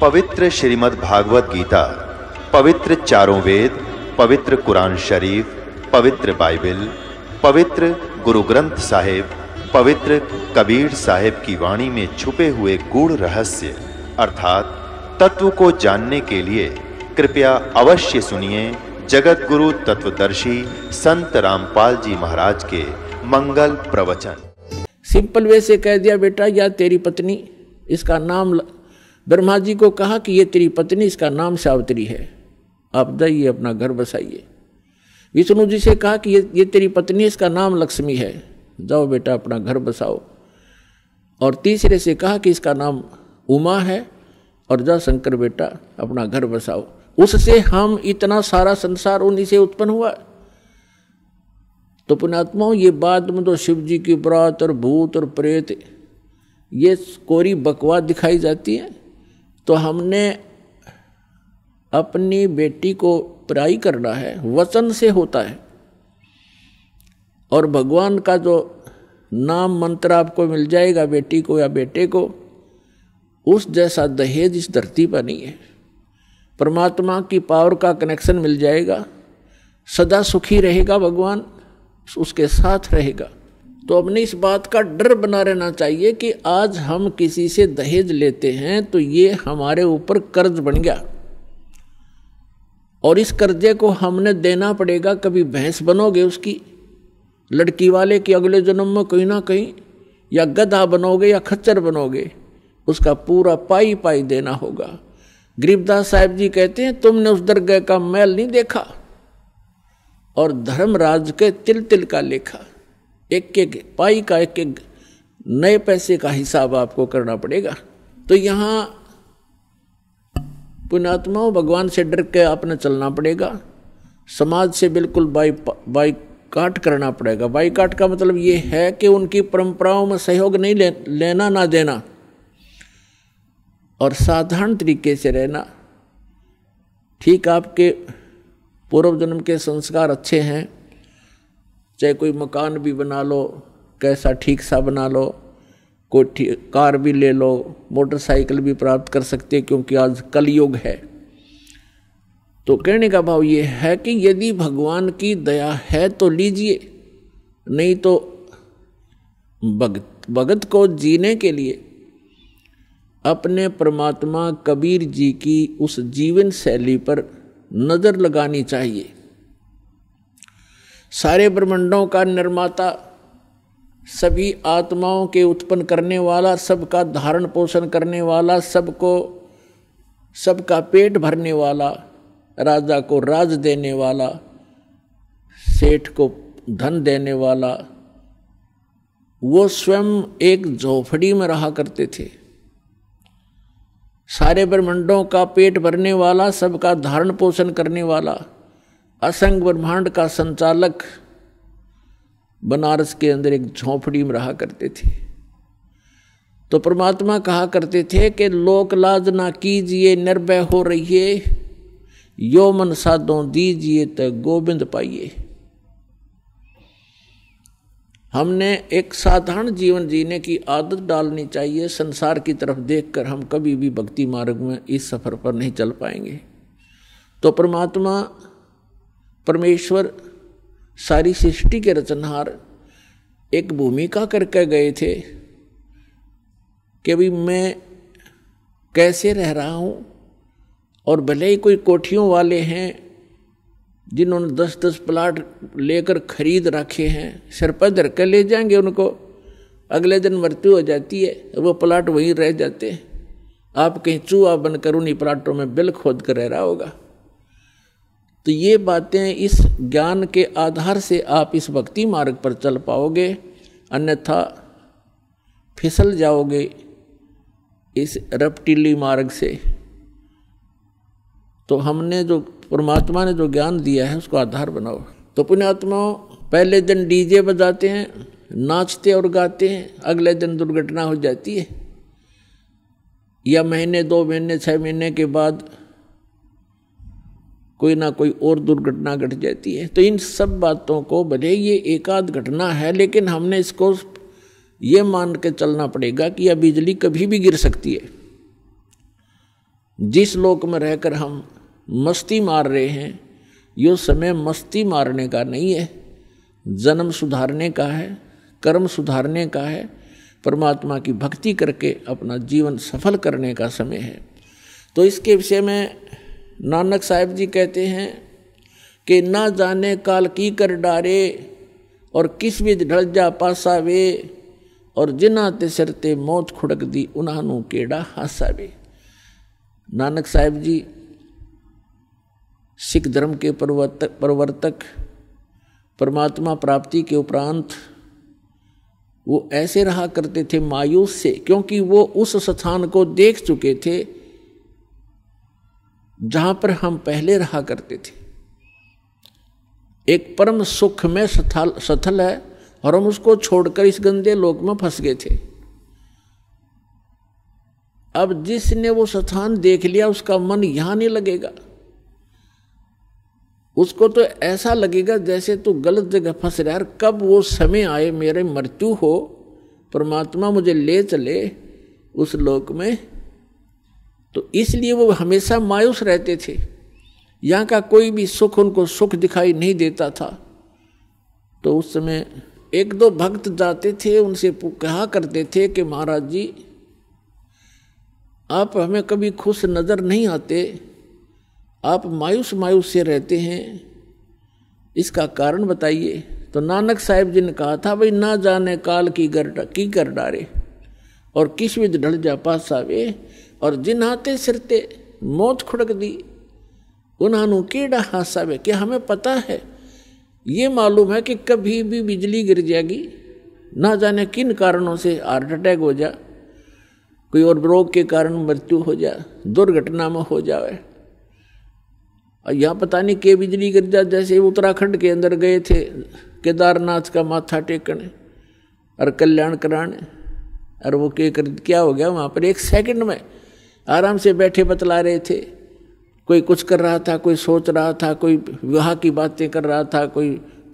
पवित्र श्रीमद् भागवत गीता पवित्र चारों वेद पवित्र कुरान शरीफ पवित्र बाइबल पवित्र गुरु ग्रंथ साहिब पवित्र कबीर साहिब की वाणी में छुपे हुए गूढ़ रहस्य अर्थात तत्व को जानने के लिए कृपया अवश्य सुनिए जगत गुरु तत्वदर्शी संत रामपाल जी महाराज के मंगल प्रवचन सिंपल वे से कह दिया बेटा या तेरी पत्नी इसका नाम ब्रह्मा जी को कहा कि ये तेरी पत्नी इसका नाम सावित्री है आप जाइए अपना घर बसाइए विष्णु जी से कहा कि ये ये तेरी पत्नी इसका नाम लक्ष्मी है जाओ बेटा अपना घर बसाओ और तीसरे से कहा कि इसका नाम उमा है और जा शंकर बेटा अपना घर बसाओ उससे हम इतना सारा संसार उन्हीं से उत्पन्न हुआ तो पुणात्माओं ये बात में तो शिव जी की ब्रात और भूत और प्रेत ये कोरी बकवाद दिखाई जाती है तो हमने अपनी बेटी को पराई करना है वचन से होता है और भगवान का जो नाम मंत्र आपको मिल जाएगा बेटी को या बेटे को उस जैसा दहेज इस धरती पर नहीं है परमात्मा की पावर का कनेक्शन मिल जाएगा सदा सुखी रहेगा भगवान उसके साथ रहेगा तो अपने इस बात का डर बना रहना चाहिए कि आज हम किसी से दहेज लेते हैं तो ये हमारे ऊपर कर्ज बन गया और इस कर्जे को हमने देना पड़ेगा कभी भैंस बनोगे उसकी लड़की वाले की अगले जन्म में कहीं ना कहीं या गधा बनोगे या खच्चर बनोगे उसका पूरा पाई पाई देना होगा गरीबदास साहेब जी कहते हैं तुमने उस दरगाह का मैल नहीं देखा और धर्मराज के तिल तिल का लेखा एक एक पाई का एक एक नए पैसे का हिसाब आपको करना पड़ेगा तो यहाँ पुण्यात्माओं भगवान से डर के आपने चलना पड़ेगा समाज से बिल्कुल बाई बाई काट करना पड़ेगा बाई काट का मतलब ये है कि उनकी परंपराओं में सहयोग नहीं ले, लेना ना देना और साधारण तरीके से रहना ठीक आपके पूर्व जन्म के संस्कार अच्छे हैं चाहे कोई मकान भी बना लो कैसा ठीक सा बना लो कोई कार भी ले लो मोटरसाइकिल भी प्राप्त कर सकते हैं क्योंकि आज कलयुग है तो कहने का भाव ये है कि यदि भगवान की दया है तो लीजिए नहीं तो भगत भगत को जीने के लिए अपने परमात्मा कबीर जी की उस जीवन शैली पर नज़र लगानी चाहिए सारे ब्रह्मंडों का निर्माता सभी आत्माओं के उत्पन्न करने वाला सबका धारण पोषण करने वाला सबको सबका पेट भरने वाला राजा को राज देने वाला सेठ को धन देने वाला वो स्वयं एक झोपड़ी में रहा करते थे सारे ब्रह्मंडों का पेट भरने वाला सबका धारण पोषण करने वाला असंग ब्रह्मांड का संचालक बनारस के अंदर एक झोंपड़ी में रहा करते थे तो परमात्मा कहा करते थे कि लोक लाज ना कीजिए निर्भय हो है यो मन साधो दीजिए तो गोविंद पाइए हमने एक साधारण जीवन जीने की आदत डालनी चाहिए संसार की तरफ देखकर हम कभी भी भक्ति मार्ग में इस सफर पर नहीं चल पाएंगे तो परमात्मा परमेश्वर सारी सृष्टि के रचनहार एक भूमिका करके गए थे कि भाई मैं कैसे रह रहा हूँ और भले ही कोई कोठियों वाले हैं जिन्होंने दस दस प्लाट लेकर खरीद रखे हैं सर पर धर कर ले जाएंगे उनको अगले दिन मृत्यु हो जाती है वो प्लाट वहीं रह जाते हैं आप कहीं चूहा बनकर उन्हीं प्लाटों में बिल खोद कर रह रहा होगा तो ये बातें इस ज्ञान के आधार से आप इस भक्ति मार्ग पर चल पाओगे अन्यथा फिसल जाओगे इस रपटीली मार्ग से तो हमने जो परमात्मा ने जो ज्ञान दिया है उसको आधार बनाओ तो पुण्यात्माओं पहले दिन डीजे बजाते हैं नाचते और गाते हैं अगले दिन दुर्घटना हो जाती है या महीने दो महीने छः महीने के बाद कोई ना कोई और दुर्घटना घट जाती है तो इन सब बातों को भले ये एकाध घटना है लेकिन हमने इसको ये मान के चलना पड़ेगा कि यह बिजली कभी भी गिर सकती है जिस लोक में रहकर हम मस्ती मार रहे हैं यो समय मस्ती मारने का नहीं है जन्म सुधारने का है कर्म सुधारने का है परमात्मा की भक्ति करके अपना जीवन सफल करने का समय है तो इसके विषय में नानक साहब जी कहते हैं कि ना जाने काल की कर डारे और किस भी जा पासा वे और जिना ते सिर ते मौत खुड़क दी उन्होंने केड़ा हासा वे नानक साहब जी सिख धर्म के प्रवर्तक प्रवर्तक परमात्मा प्राप्ति के उपरांत वो ऐसे रहा करते थे मायूस से क्योंकि वो उस स्थान को देख चुके थे जहां पर हम पहले रहा करते थे एक परम सुख में सथल सथल है और हम उसको छोड़कर इस गंदे लोक में फंस गए थे अब जिसने वो स्थान देख लिया उसका मन यहां नहीं लगेगा उसको तो ऐसा लगेगा जैसे तू गलत जगह फंस रहा है कब वो समय आए मेरे मृत्यु हो परमात्मा मुझे ले चले उस लोक में तो इसलिए वो हमेशा मायूस रहते थे यहाँ का कोई भी सुख उनको सुख दिखाई नहीं देता था तो उस समय एक दो भक्त जाते थे उनसे कहा करते थे कि महाराज जी आप हमें कभी खुश नज़र नहीं आते आप मायूस मायूस से रहते हैं इसका कारण बताइए तो नानक साहेब जी ने कहा था भाई ना जाने काल की गर की कर डारे और किस विध ढल जा पास आवे और ਜਿਨ੍ਹਾਂ ਤੇ ਸਿਰ ਤੇ ਮੌਤ ਖੁੜਕਦੀ ਉਹਨਾਂ ਨੂੰ ਕਿਹੜਾ ਹਾਸਾ ਹੈ ਕਿ ਹਮੇ ਪਤਾ ये मालूम है कि कभी भी बिजली गिर जाएगी ना जाने किन कारणों से हार्ट अटैक हो जा कोई और रोग के कारण मृत्यु हो जा दुर्घटना में हो जाए और यहाँ पता नहीं के बिजली गिर जा जैसे उत्तराखंड के अंदर गए थे केदारनाथ का माथा टेकने और कल्याण कराने और वो के कर क्या हो गया वहाँ पर एक सेकंड में आराम से बैठे बतला रहे थे कोई कुछ कर रहा था कोई सोच रहा था कोई विवाह की बातें कर रहा था कोई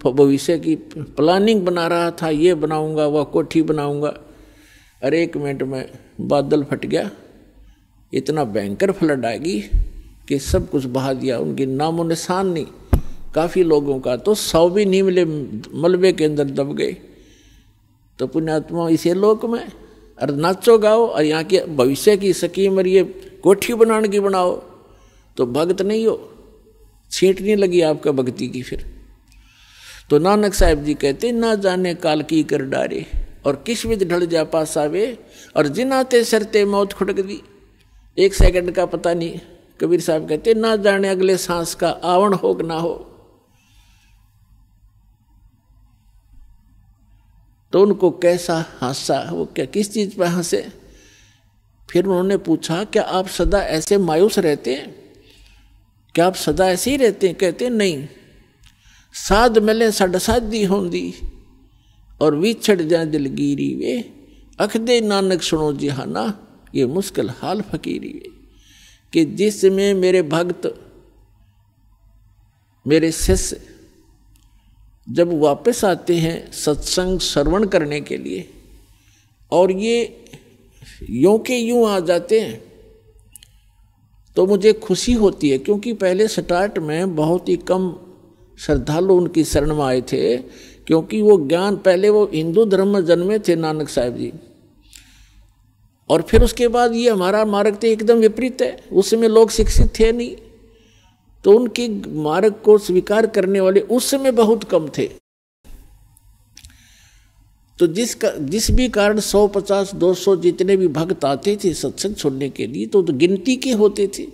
भविष्य की प्लानिंग बना रहा था ये बनाऊंगा वह कोठी बनाऊंगा अरे एक मिनट में बादल फट गया इतना भयंकर फ्लड आएगी कि सब कुछ बहा दिया उनकी नामो निशान नहीं काफ़ी लोगों का तो सौ भी नहीं मिले मलबे के अंदर दब गए तो पुण्यात्मा इसे लोक में और नाचो गाओ और यहाँ के भविष्य की सकीम और ये कोठी बनाने की बनाओ तो भगत नहीं हो छींटने लगी आपका भक्ति की फिर तो नानक साहब जी कहते ना जाने काल की कर डारे और किस विध ढल जा पास आवे और जिनाते सरते मौत खुटक दी एक सेकंड का पता नहीं कबीर साहब कहते ना जाने अगले सांस का आवण हो ना हो तो उनको कैसा हंसा वो क्या किस चीज़ पर हंसे फिर उन्होंने पूछा क्या आप सदा ऐसे मायूस रहते हैं क्या आप सदा ऐसे ही रहते हैं कहते नहीं साध मिले साढ़ साधी होंगी और विछड़ जाए दिलगीरी वे अखदे नानक सुनो जिहाना ये मुश्किल हाल फकीरी वे कि जिसमें मेरे भक्त मेरे शिष्य जब वापस आते हैं सत्संग श्रवण करने के लिए और ये यों के यूं आ जाते हैं तो मुझे खुशी होती है क्योंकि पहले स्टार्ट में बहुत ही कम श्रद्धालु उनकी शरण में आए थे क्योंकि वो ज्ञान पहले वो हिंदू धर्म में जन्मे थे नानक साहब जी और फिर उसके बाद ये हमारा मार्ग तो एकदम विपरीत है उस समय लोग शिक्षित थे नहीं तो उनके मार्ग को स्वीकार करने वाले उस समय बहुत कम थे तो जिस का, जिस भी कारण 150 200 जितने भी भक्त आते थे सत्संग सुनने के लिए तो, तो गिनती के होते थे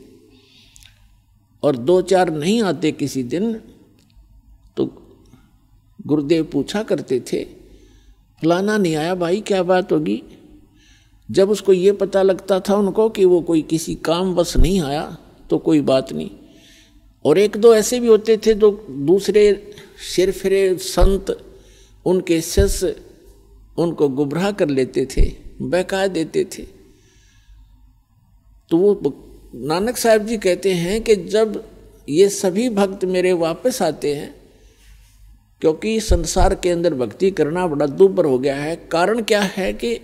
और दो चार नहीं आते किसी दिन तो गुरुदेव पूछा करते थे फलाना नहीं आया भाई क्या बात होगी जब उसको ये पता लगता था उनको कि वो कोई किसी काम बस नहीं आया तो कोई बात नहीं और एक दो ऐसे भी होते थे जो दूसरे शेरफिरे संत उनके शिष्य उनको गुमराह कर लेते थे बहका देते थे तो वो नानक साहब जी कहते हैं कि जब ये सभी भक्त मेरे वापस आते हैं क्योंकि संसार के अंदर भक्ति करना बड़ा दुबर हो गया है कारण क्या है कि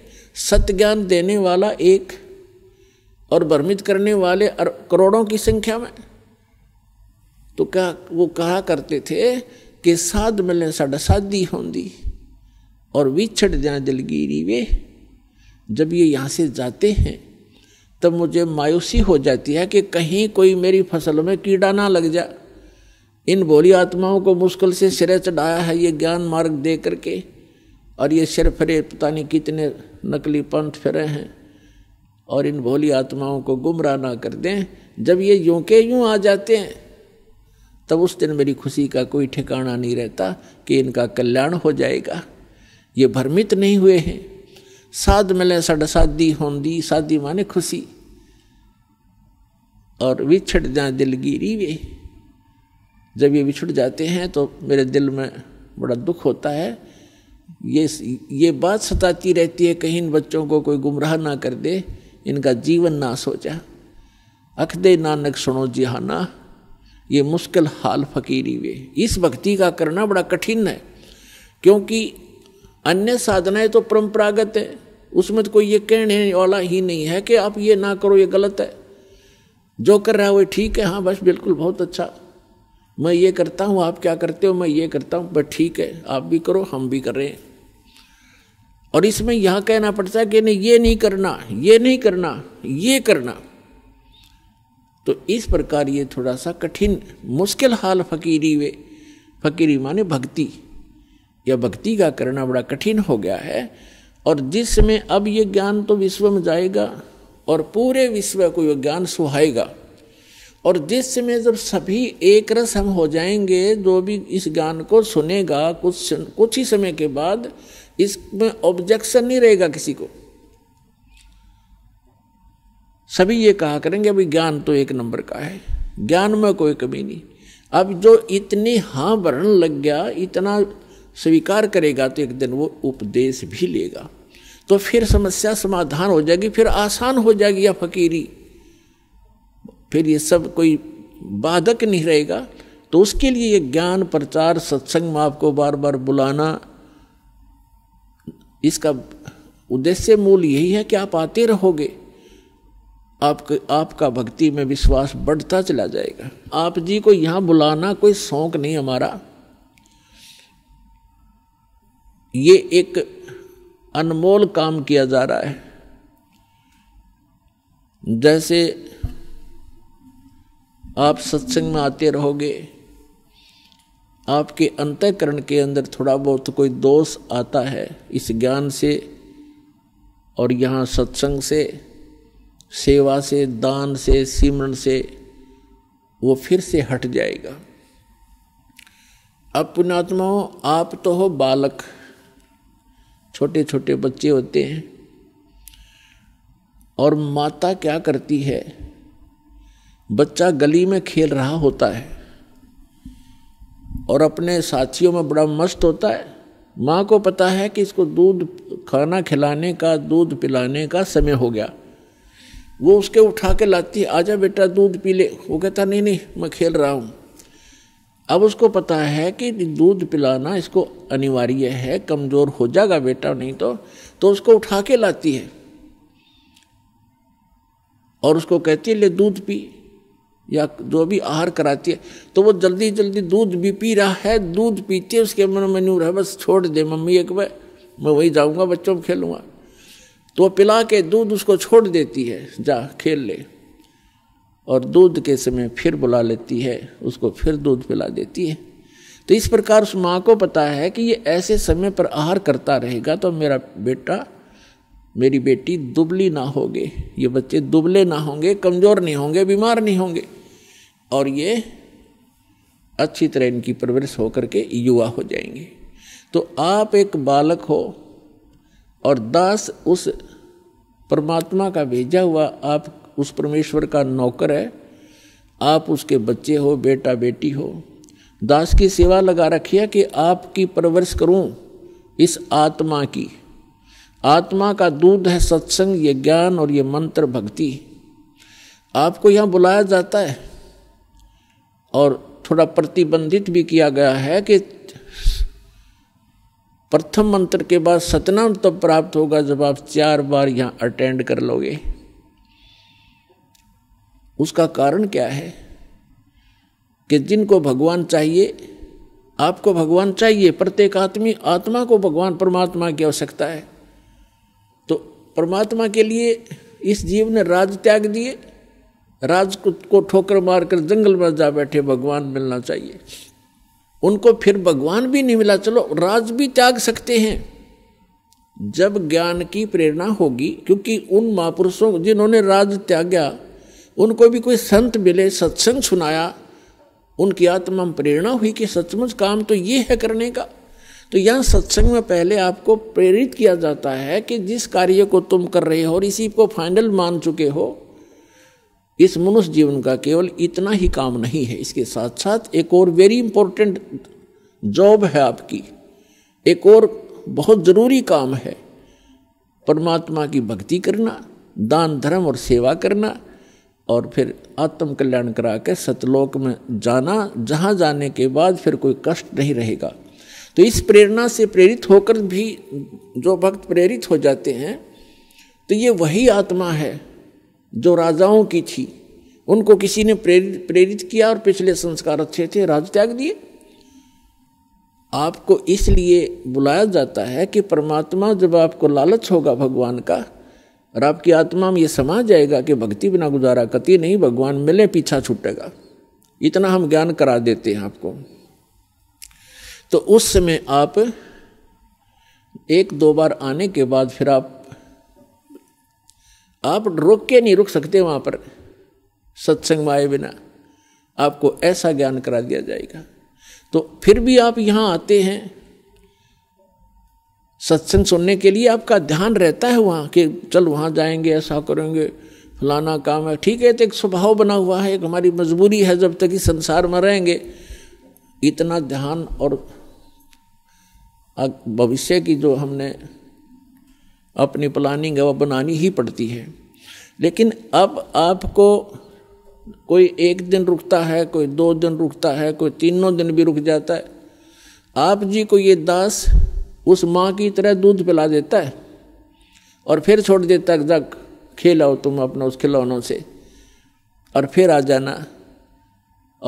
सत्य ज्ञान देने वाला एक और भ्रमित करने वाले करोड़ों की संख्या में तो क्या वो कहा करते थे कि साध मिलने साढ़ा साधी होंगी और विछड़ जाए दिलगिरी वे जब ये यहाँ से जाते हैं तब मुझे मायूसी हो जाती है कि कहीं कोई मेरी फसल में कीड़ा ना लग जा इन बोली आत्माओं को मुश्किल से सिरे चढ़ाया है ये ज्ञान मार्ग दे करके और ये सिर फिरे पता नहीं कितने नकली पंथ फिरे हैं और इन भोली आत्माओं को गुमराह ना कर दें जब ये यूं के यूं आ जाते हैं तब उस दिन मेरी खुशी का कोई ठिकाना नहीं रहता कि इनका कल्याण हो जाएगा ये भ्रमित नहीं हुए हैं साध मिले सड़ सादी होंदी सादी माने खुशी और विछड़ जाए दिल गिरी वे जब ये बिछड़ जाते हैं तो मेरे दिल में बड़ा दुख होता है ये ये बात सताती रहती है कहीं इन बच्चों को कोई गुमराह ना कर दे इनका जीवन नाश हो जाए अखदे नानक सुनो जिहाना ये मुश्किल हाल फकीरी वे इस भक्ति का करना बड़ा कठिन है क्योंकि अन्य साधनाएं तो परंपरागत है उसमें तो कोई ये कहने वाला ही नहीं है कि आप ये ना करो ये गलत है जो कर रहा है वो ठीक है हाँ बस बिल्कुल बहुत अच्छा मैं ये करता हूँ आप क्या करते हो मैं ये करता हूँ बस ठीक है आप भी करो हम भी कर रहे हैं और इसमें यह कहना पड़ता है कि नहीं ये नहीं करना ये नहीं करना ये करना तो इस प्रकार ये थोड़ा सा कठिन मुश्किल हाल फकीरी वे फकीरी माने भक्ति या भक्ति का करना बड़ा कठिन हो गया है और जिस समय अब ये ज्ञान तो विश्व में जाएगा और पूरे विश्व को ये ज्ञान सुहाएगा और जिस समय जब सभी एक रस हम हो जाएंगे जो भी इस ज्ञान को सुनेगा कुछ कुछ ही समय के बाद इसमें ऑब्जेक्शन नहीं रहेगा किसी को सभी ये कहा करेंगे अभी ज्ञान तो एक नंबर का है ज्ञान में कोई कमी नहीं अब जो इतने हाँ वर्ण लग गया इतना स्वीकार करेगा तो एक दिन वो उपदेश भी लेगा तो फिर समस्या समाधान हो जाएगी फिर आसान हो जाएगी या फकीरी फिर ये सब कोई बाधक नहीं रहेगा तो उसके लिए ये ज्ञान प्रचार सत्संग में आपको बार बार बुलाना इसका उद्देश्य मूल यही है कि आप आते रहोगे आपके आपका भक्ति में विश्वास बढ़ता चला जाएगा आप जी को यहाँ बुलाना कोई शौक नहीं हमारा ये एक अनमोल काम किया जा रहा है जैसे आप सत्संग में आते रहोगे आपके अंतकरण के अंदर थोड़ा बहुत कोई दोष आता है इस ज्ञान से और यहाँ सत्संग से सेवा से दान से सिमरण से वो फिर से हट जाएगा अब पुणात्माओं आप तो हो बालक छोटे छोटे बच्चे होते हैं और माता क्या करती है बच्चा गली में खेल रहा होता है और अपने साथियों में बड़ा मस्त होता है माँ को पता है कि इसको दूध खाना खिलाने का दूध पिलाने का समय हो गया वो उसके उठा के लाती है आजा बेटा दूध पी ले वो कहता नहीं नहीं मैं खेल रहा हूँ अब उसको पता है कि दूध पिलाना इसको अनिवार्य है कमज़ोर हो जाएगा बेटा नहीं तो तो उसको उठा के लाती है और उसको कहती है ले दूध पी या जो भी आहार कराती है तो वो जल्दी जल्दी दूध भी पी रहा है दूध पीते उसके मन में न्यू रहा बस छोड़ दे मम्मी एक बार मैं वही जाऊँगा बच्चों में खेलूँगा तो वो पिला के दूध उसको छोड़ देती है जा खेल ले और दूध के समय फिर बुला लेती है उसको फिर दूध पिला देती है तो इस प्रकार उस माँ को पता है कि ये ऐसे समय पर आहार करता रहेगा तो मेरा बेटा मेरी बेटी दुबली ना होगी ये बच्चे दुबले ना होंगे कमज़ोर नहीं होंगे बीमार नहीं होंगे और ये अच्छी तरह इनकी परवरिश होकर के युवा हो जाएंगे तो आप एक बालक हो और दास उस परमात्मा का भेजा हुआ आप उस परमेश्वर का नौकर है आप उसके बच्चे हो बेटा बेटी हो दास की सेवा लगा रखी है कि आपकी परवरिश करूं इस आत्मा की आत्मा का दूध है सत्संग ये ज्ञान और ये मंत्र भक्ति आपको यहाँ बुलाया जाता है और थोड़ा प्रतिबंधित भी किया गया है कि प्रथम मंत्र के बाद सतनाम तब प्राप्त होगा जब आप चार बार यहां अटेंड कर लोगे उसका कारण क्या है कि जिनको भगवान चाहिए आपको भगवान चाहिए प्रत्येक आदमी आत्मा को भगवान परमात्मा की आवश्यकता है तो परमात्मा के लिए इस जीव ने राज त्याग दिए राज को ठोकर मारकर जंगल में जा बैठे भगवान मिलना चाहिए उनको फिर भगवान भी नहीं मिला चलो राज भी त्याग सकते हैं जब ज्ञान की प्रेरणा होगी क्योंकि उन महापुरुषों जिन्होंने राज त्यागा उनको भी कोई संत मिले सत्संग सुनाया उनकी आत्मा में प्रेरणा हुई कि सचमुच काम तो ये है करने का तो यहाँ सत्संग में पहले आपको प्रेरित किया जाता है कि जिस कार्य को तुम कर रहे हो और इसी को फाइनल मान चुके हो इस मनुष्य जीवन का केवल इतना ही काम नहीं है इसके साथ साथ एक और वेरी इंपॉर्टेंट जॉब है आपकी एक और बहुत ज़रूरी काम है परमात्मा की भक्ति करना दान धर्म और सेवा करना और फिर आत्म कल्याण करा के सतलोक में जाना जहाँ जाने के बाद फिर कोई कष्ट नहीं रहेगा तो इस प्रेरणा से प्रेरित होकर भी जो भक्त प्रेरित हो जाते हैं तो ये वही आत्मा है जो राजाओं की थी उनको किसी ने प्रेरित प्रेरित किया और पिछले संस्कार अच्छे थे राज त्याग दिए आपको इसलिए बुलाया जाता है कि परमात्मा जब आपको लालच होगा भगवान का और आपकी आत्मा में ये समा जाएगा कि भक्ति बिना गुजारा कति नहीं भगवान मिले पीछा छूटेगा इतना हम ज्ञान करा देते हैं आपको तो उस समय आप एक दो बार आने के बाद फिर आप आप रोक के नहीं रुक सकते वहाँ पर सत्संग में आए बिना आपको ऐसा ज्ञान करा दिया जाएगा तो फिर भी आप यहाँ आते हैं सत्संग सुनने के लिए आपका ध्यान रहता है वहाँ कि चल वहाँ जाएंगे ऐसा करेंगे फलाना काम है ठीक है तो एक स्वभाव बना हुआ है एक हमारी मजबूरी है जब तक कि संसार में रहेंगे इतना ध्यान और भविष्य की जो हमने अपनी प्लानिंग अब बनानी ही पड़ती है लेकिन अब आपको कोई एक दिन रुकता है कोई दो दिन रुकता है कोई तीनों दिन भी रुक जाता है आप जी को ये दास उस माँ की तरह दूध पिला देता है और फिर छोड़ देता है जग खेलाओ तुम अपना उस खिलौनों से और फिर आ जाना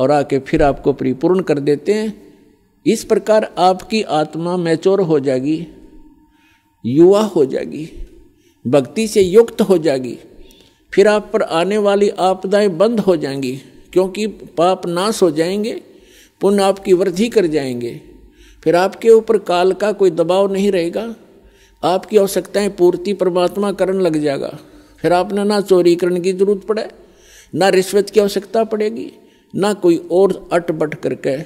और आके फिर आपको परिपूर्ण कर देते हैं इस प्रकार आपकी आत्मा मैच्योर हो जाएगी युवा हो जाएगी भक्ति से युक्त हो जाएगी फिर आप पर आने वाली आपदाएं बंद हो जाएंगी क्योंकि पाप नाश हो जाएंगे पुण्य आपकी वृद्धि कर जाएंगे फिर आपके ऊपर काल का कोई दबाव नहीं रहेगा आपकी आवश्यकताएं पूर्ति परमात्मा करण लग जाएगा फिर आपने ना चोरी करने की जरूरत पड़े ना रिश्वत की आवश्यकता पड़ेगी ना कोई और अट बट करके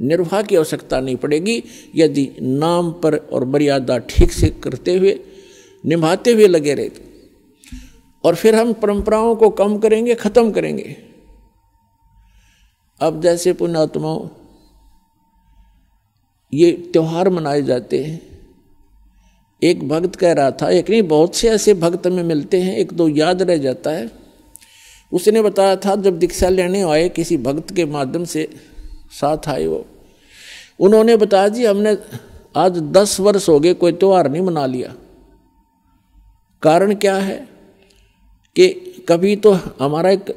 निर्वाह की आवश्यकता नहीं पड़ेगी यदि नाम पर और मर्यादा ठीक से करते हुए निभाते हुए लगे रहे तो और फिर हम परंपराओं को कम करेंगे ख़त्म करेंगे अब जैसे पुण्यात्माओं ये त्यौहार मनाए जाते हैं एक भक्त कह रहा था एक नहीं बहुत से ऐसे भक्त में मिलते हैं एक दो याद रह जाता है उसने बताया था जब दीक्षा लेने आए किसी भक्त के माध्यम से साथ आए वो उन्होंने बताया जी हमने आज दस वर्ष हो गए कोई त्यौहार नहीं मना लिया कारण क्या है कि कभी तो हमारा एक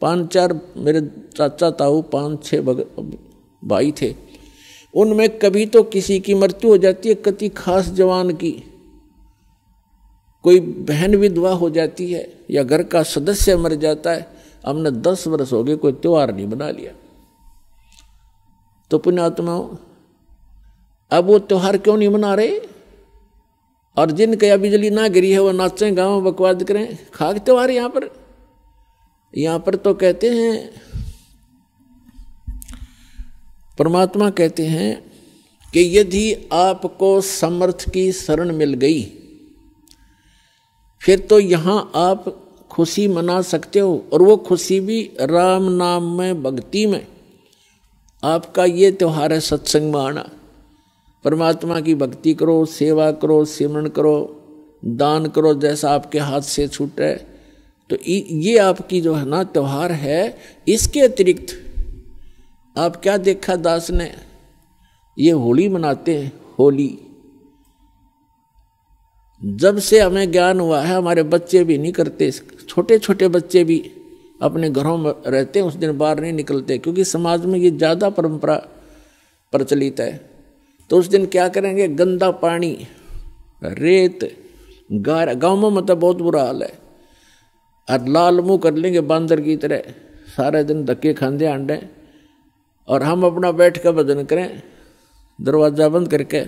पाँच चार मेरे चाचा ताऊ पाँच छः भाई थे उनमें कभी तो किसी की मृत्यु हो जाती है कति खास जवान की कोई बहन विधवा हो जाती है या घर का सदस्य मर जाता है हमने दस वर्ष हो गए कोई त्यौहार नहीं बना लिया तो पुण्यात्माओं अब वो त्यौहार क्यों नहीं मना रहे और जिनके यहाँ बिजली ना गिरी है वो नाचें गाँव बकवाद करें खाक त्यौहार यहाँ पर यहाँ पर तो कहते हैं परमात्मा कहते हैं कि यदि आपको समर्थ की शरण मिल गई फिर तो यहाँ आप खुशी मना सकते हो और वो खुशी भी राम नाम में भक्ति में आपका ये त्यौहार है सत्संग में आना परमात्मा की भक्ति करो सेवा करो सिमरण करो दान करो जैसा आपके हाथ से छूटे तो ये आपकी जो है ना त्यौहार है इसके अतिरिक्त आप क्या देखा दास ने ये होली मनाते हैं होली जब से हमें ज्ञान हुआ है हमारे बच्चे भी नहीं करते छोटे छोटे बच्चे भी अपने घरों में रहते हैं उस दिन बाहर नहीं निकलते क्योंकि समाज में ये ज़्यादा परंपरा प्रचलित है तो उस दिन क्या करेंगे गंदा पानी रेत गार गाँव में मतलब बहुत बुरा हाल है और लाल मुँह कर लेंगे बंदर की तरह सारे दिन धक्के खांदे अंडे और हम अपना बैठ कर भजन करें दरवाज़ा बंद करके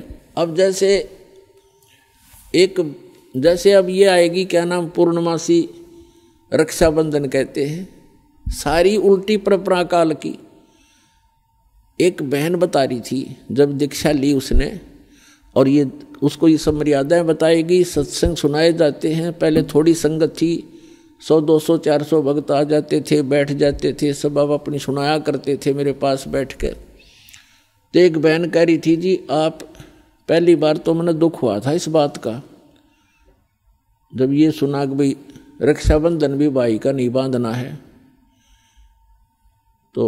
अब जैसे एक जैसे अब ये आएगी क्या नाम पूर्णमासी रक्षाबंधन कहते हैं सारी उल्टी परंपरा काल की एक बहन बता रही थी जब दीक्षा ली उसने और ये उसको ये सब मर्यादाएँ बताएगी सत्संग सुनाए जाते हैं पहले थोड़ी संगत थी सौ दो सौ चार सौ भक्त आ जाते थे बैठ जाते थे सब अब अपनी सुनाया करते थे मेरे पास बैठ कर तो एक बहन कह रही थी जी आप पहली बार तो मैंने दुख हुआ था इस बात का जब ये सुना कि भाई रक्षाबंधन भी भाई का नहीं बांधना है तो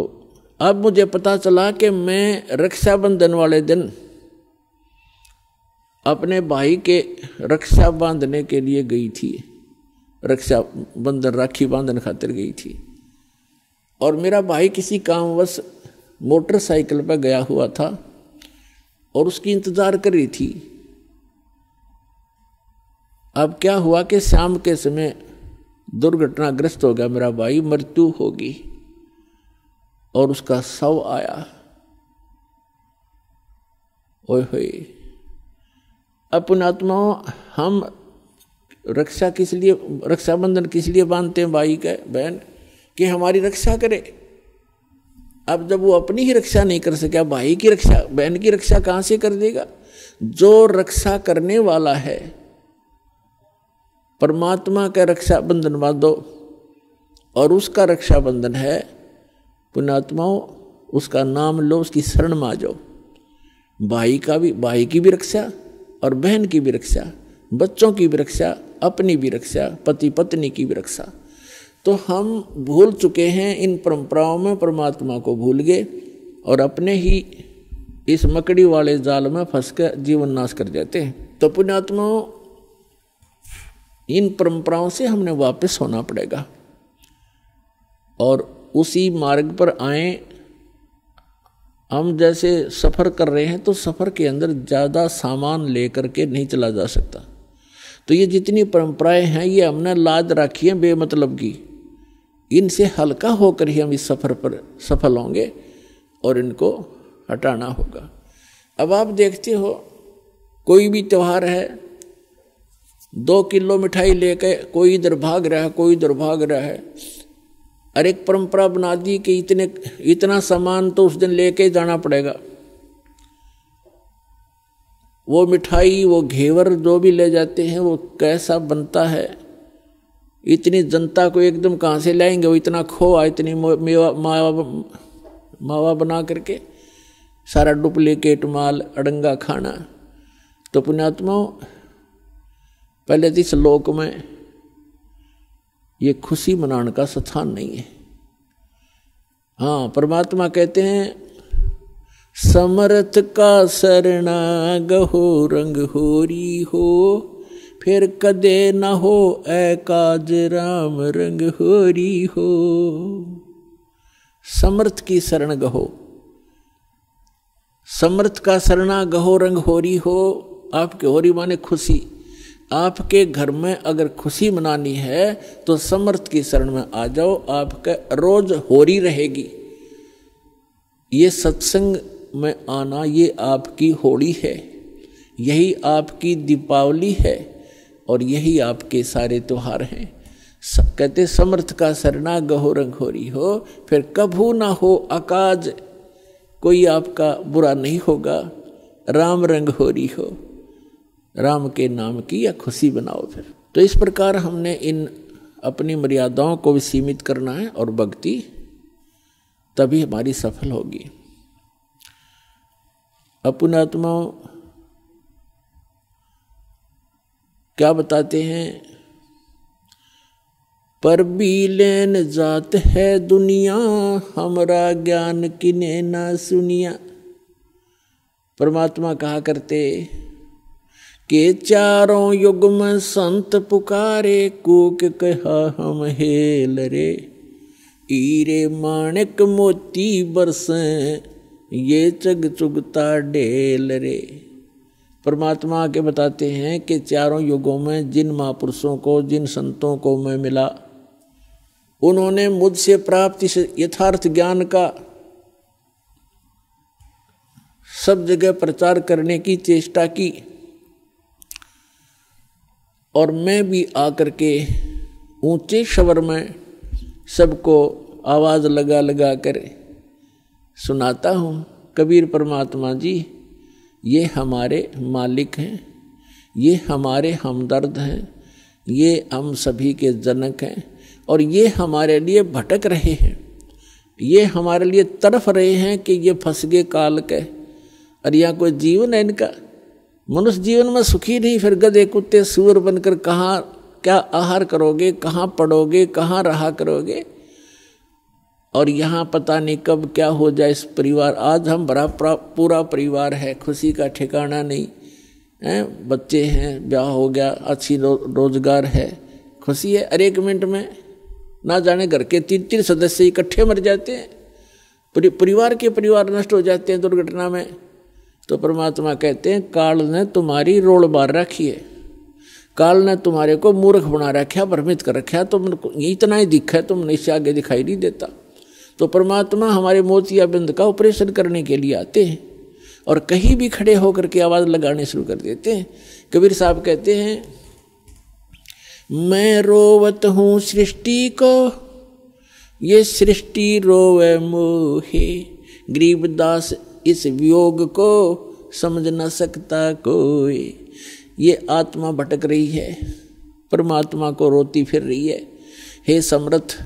अब मुझे पता चला कि मैं रक्षाबंधन वाले दिन अपने भाई के रक्षा बांधने के लिए गई थी रक्षा बंधन राखी बांधन खातिर गई थी और मेरा भाई किसी कामवश मोटरसाइकिल पर गया हुआ था और उसकी इंतज़ार कर रही थी अब क्या हुआ कि शाम के समय दुर्घटनाग्रस्त हो गया मेरा भाई मृत्यु होगी और उसका शव आया ओए अपन आत्मा हम रक्षा किस लिए रक्षाबंधन किस लिए बांधते हैं भाई का बहन कि हमारी रक्षा करे अब जब वो अपनी ही रक्षा नहीं कर सके भाई की रक्षा बहन की रक्षा कहाँ से कर देगा जो रक्षा करने वाला है परमात्मा का रक्षाबंधन बांधो और उसका रक्षाबंधन है पुणात्माओं उसका नाम लो उसकी शरण में आ जाओ भाई का भी भाई की भी रक्षा और बहन की भी रक्षा बच्चों की भी रक्षा अपनी भी रक्षा पति पत्नी की भी रक्षा तो हम भूल चुके हैं इन परंपराओं में परमात्मा को भूल गए और अपने ही इस मकड़ी वाले जाल में फंस कर जीवन नाश कर जाते हैं तो पुण्यात्माओं इन परंपराओं से हमने वापस होना पड़ेगा और उसी मार्ग पर आए हम जैसे सफ़र कर रहे हैं तो सफ़र के अंदर ज़्यादा सामान लेकर के नहीं चला जा सकता तो ये जितनी परंपराएं हैं ये हमने लाद रखी हैं बेमतलब की इनसे हल्का होकर ही हम इस सफ़र पर सफल होंगे और इनको हटाना होगा अब आप देखते हो कोई भी त्यौहार है दो किलो मिठाई लेके कोई इधर भाग रहा है कोई इधर भाग रहा है अरे एक परंपरा बना दी कि इतने इतना सामान तो उस दिन लेके जाना पड़ेगा वो मिठाई वो घेवर जो भी ले जाते हैं वो कैसा बनता है इतनी जनता को एकदम कहाँ से लाएंगे वो इतना खोआ इतनी मेवा मावा मावा बना करके सारा डुप्लीकेट माल अड़ंगा खाना तो पुण्यात्माओं पहले तो इस लोक में ये खुशी मनाने का स्थान नहीं है हाँ परमात्मा कहते हैं समर्थ का शरणा गहो रंग होरी हो फिर कदे न हो ऐ काज राम रंग होरी हो समर्थ की शरण गहो समर्थ का शरणा गहो रंग होरी हो आपके होरी माने खुशी आपके घर में अगर खुशी मनानी है तो समर्थ की शरण में आ जाओ आपका रोज होरी रहेगी ये सत्संग में आना ये आपकी होली है यही आपकी दीपावली है और यही आपके सारे त्यौहार हैं कहते समर्थ का सरना गहो रंग हो फिर कभू ना हो अकाज कोई आपका बुरा नहीं होगा राम रंग होरी हो राम के नाम की या खुशी बनाओ फिर तो इस प्रकार हमने इन अपनी मर्यादाओं को भी सीमित करना है और भक्ति तभी हमारी सफल होगी अपुन आत्मा क्या बताते हैं पर भी लेन जात है दुनिया हमारा ज्ञान किने ना सुनिया परमात्मा कहा करते के चारों युग में संत पुकारे कूक कहा हम हेल रे ईरे माणिक मोती बरसें ये चग चुगता ढेल रे परमात्मा के बताते हैं कि चारों युगों में जिन महापुरुषों को जिन संतों को मैं मिला उन्होंने मुझसे प्राप्त इस यथार्थ ज्ञान का सब जगह प्रचार करने की चेष्टा की और मैं भी आकर के ऊंचे शवर में सबको आवाज़ लगा लगा कर सुनाता हूँ कबीर परमात्मा जी ये हमारे मालिक हैं ये हमारे हमदर्द हैं ये हम सभी के जनक हैं और ये हमारे लिए भटक रहे हैं ये हमारे लिए तरफ रहे हैं कि ये फंस गए काल के और यहाँ कोई जीवन है इनका मनुष्य जीवन में सुखी नहीं फिर गधे कुत्ते सूअर बनकर कहाँ क्या आहार करोगे कहाँ पड़ोगे कहाँ रहा करोगे और यहाँ पता नहीं कब क्या हो जाए इस परिवार आज हम बड़ा पूरा परिवार है खुशी का ठिकाना नहीं है बच्चे हैं ब्याह हो गया अच्छी रो, रोजगार है खुशी है अरे एक मिनट में ना जाने घर के तीन तीन सदस्य इकट्ठे मर जाते हैं परिवार के परिवार नष्ट हो जाते हैं दुर्घटना में तो परमात्मा कहते हैं काल ने तुम्हारी रोल बार रखी है काल ने तुम्हारे को मूर्ख बना रखा भ्रमित कर रखा तुम इतना ही दिखा तुमने इससे आगे दिखाई नहीं देता तो परमात्मा हमारे मोतियाबिंद का ऑपरेशन करने के लिए आते हैं और कहीं भी खड़े होकर के आवाज़ लगाने शुरू कर देते हैं कबीर साहब कहते हैं मैं रोवत हूँ सृष्टि को ये सृष्टि रोवे मोहे गरीबदास इस वियोग को समझ ना सकता कोई ये आत्मा भटक रही है परमात्मा को रोती फिर रही है हे समर्थ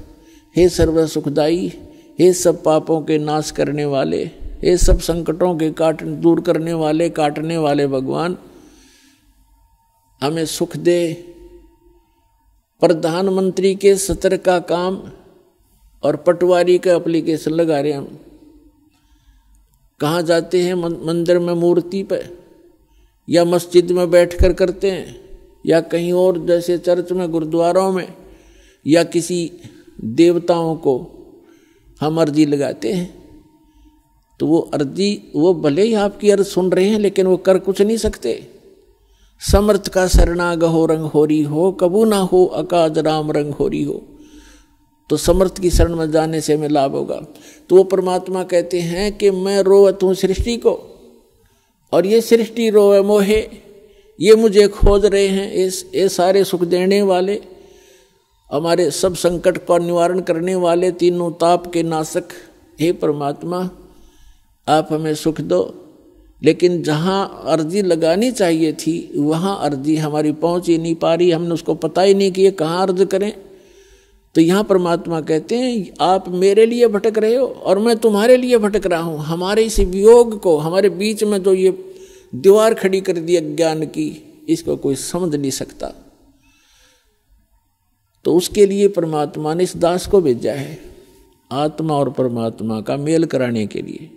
हे सर्व सुखदाई हे सब पापों के नाश करने वाले हे सब संकटों के काट दूर करने वाले काटने वाले भगवान हमें सुख दे प्रधानमंत्री के सत्र का काम और पटवारी का एप्लीकेशन लगा रहे हम कहाँ जाते हैं मंदिर में मूर्ति पर या मस्जिद में बैठकर करते हैं या कहीं और जैसे चर्च में गुरुद्वारों में या किसी देवताओं को हम अर्जी लगाते हैं तो वो अर्जी वो भले ही आपकी अर्ज सुन रहे हैं लेकिन वो कर कुछ नहीं सकते समर्थ का गहो रंग होरी हो कबू ना हो अकाज राम रंग होरी हो तो समर्थ की शरण में जाने से हमें लाभ होगा तो वो परमात्मा कहते हैं कि मैं रोवत हूँ सृष्टि को और ये सृष्टि रोवे मोहे ये मुझे खोज रहे हैं इस ये सारे सुख देने वाले हमारे सब संकट का निवारण करने वाले तीनों ताप के नाशक हे परमात्मा आप हमें सुख दो लेकिन जहाँ अर्जी लगानी चाहिए थी वहाँ अर्जी हमारी पहुँच ही नहीं पा रही हमने उसको पता ही नहीं कि ये कहाँ अर्ज करें तो यहाँ परमात्मा कहते हैं आप मेरे लिए भटक रहे हो और मैं तुम्हारे लिए भटक रहा हूँ हमारे इस वियोग को हमारे बीच में जो ये दीवार खड़ी कर दी अज्ञान की इसको कोई समझ नहीं सकता तो उसके लिए परमात्मा ने इस दास को भेजा है आत्मा और परमात्मा का मेल कराने के लिए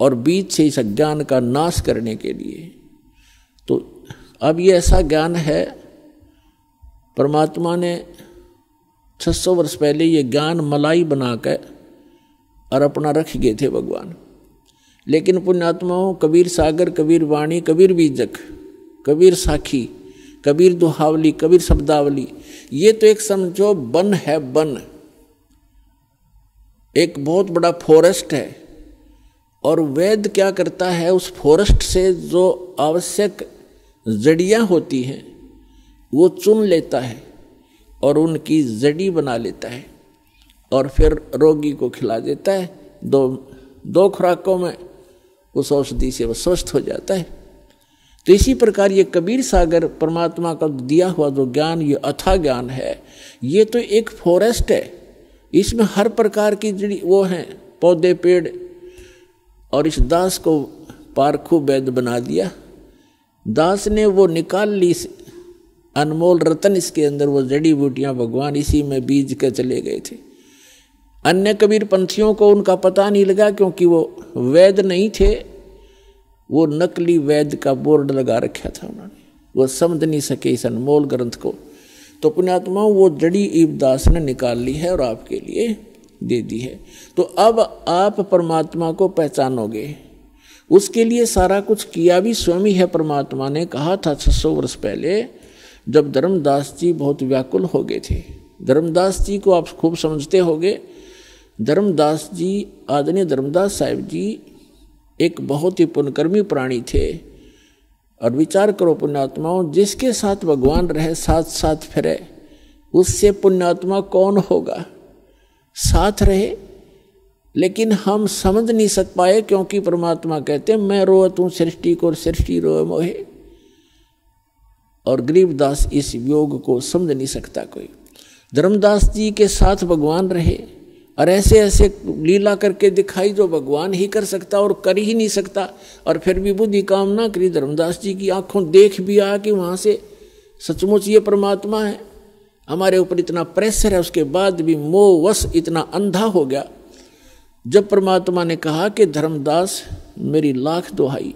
और बीच से इस अज्ञान का नाश करने के लिए तो अब ये ऐसा ज्ञान है परमात्मा ने सौ वर्ष पहले ये ज्ञान मलाई बनाकर और अपना रख गए थे भगवान लेकिन पुण्यात्माओं कबीर सागर कबीर वाणी कबीर बीजक कबीर साखी कबीर दुहावली कबीर शब्दावली ये तो एक समझो बन है बन एक बहुत बड़ा फॉरेस्ट है और वेद क्या करता है उस फॉरेस्ट से जो आवश्यक जड़ियाँ होती हैं वो चुन लेता है और उनकी जड़ी बना लेता है और फिर रोगी को खिला देता है दो दो खुराकों में उस औषधि से वह स्वस्थ हो जाता है तो इसी प्रकार ये कबीर सागर परमात्मा का दिया हुआ जो ज्ञान ये अथा ज्ञान है ये तो एक फॉरेस्ट है इसमें हर प्रकार की जड़ी वो हैं पौधे पेड़ और इस दास को पारखू वैद बना दिया दास ने वो निकाल ली अनमोल रतन इसके अंदर वो जड़ी बूटियाँ भगवान इसी में बीज के चले गए थे अन्य कबीर पंथियों को उनका पता नहीं लगा क्योंकि वो वैद नहीं थे वो नकली वैद का बोर्ड लगा रखा था उन्होंने वो समझ नहीं सके इस अनमोल ग्रंथ को तो पुण्यात्मा वो जड़ी ईबदास ने निकाल ली है और आपके लिए दे दी है तो अब आप परमात्मा को पहचानोगे उसके लिए सारा कुछ किया भी स्वामी है परमात्मा ने कहा था सौ वर्ष पहले जब धर्मदास जी बहुत व्याकुल हो गए थे धर्मदास जी को आप खूब समझते होंगे धर्मदास जी आदरणीय धर्मदास साहेब जी एक बहुत ही पुनकर्मी प्राणी थे और विचार करो पुण्यात्माओं जिसके साथ भगवान रहे साथ साथ फिरे उससे पुण्यात्मा कौन होगा साथ रहे लेकिन हम समझ नहीं सक पाए क्योंकि परमात्मा कहते मैं रोह तू सृष्टि को सृष्टि रोह मोहे और गरीबदास इस योग को समझ नहीं सकता कोई धर्मदास जी के साथ भगवान रहे और ऐसे ऐसे लीला करके दिखाई जो भगवान ही कर सकता और कर ही नहीं सकता और फिर भी बुद्धि काम ना करी धर्मदास जी की आंखों देख भी आया कि वहाँ से सचमुच ये परमात्मा है हमारे ऊपर इतना प्रेशर है उसके बाद भी मोहवश इतना अंधा हो गया जब परमात्मा ने कहा कि धर्मदास मेरी लाख दोहाई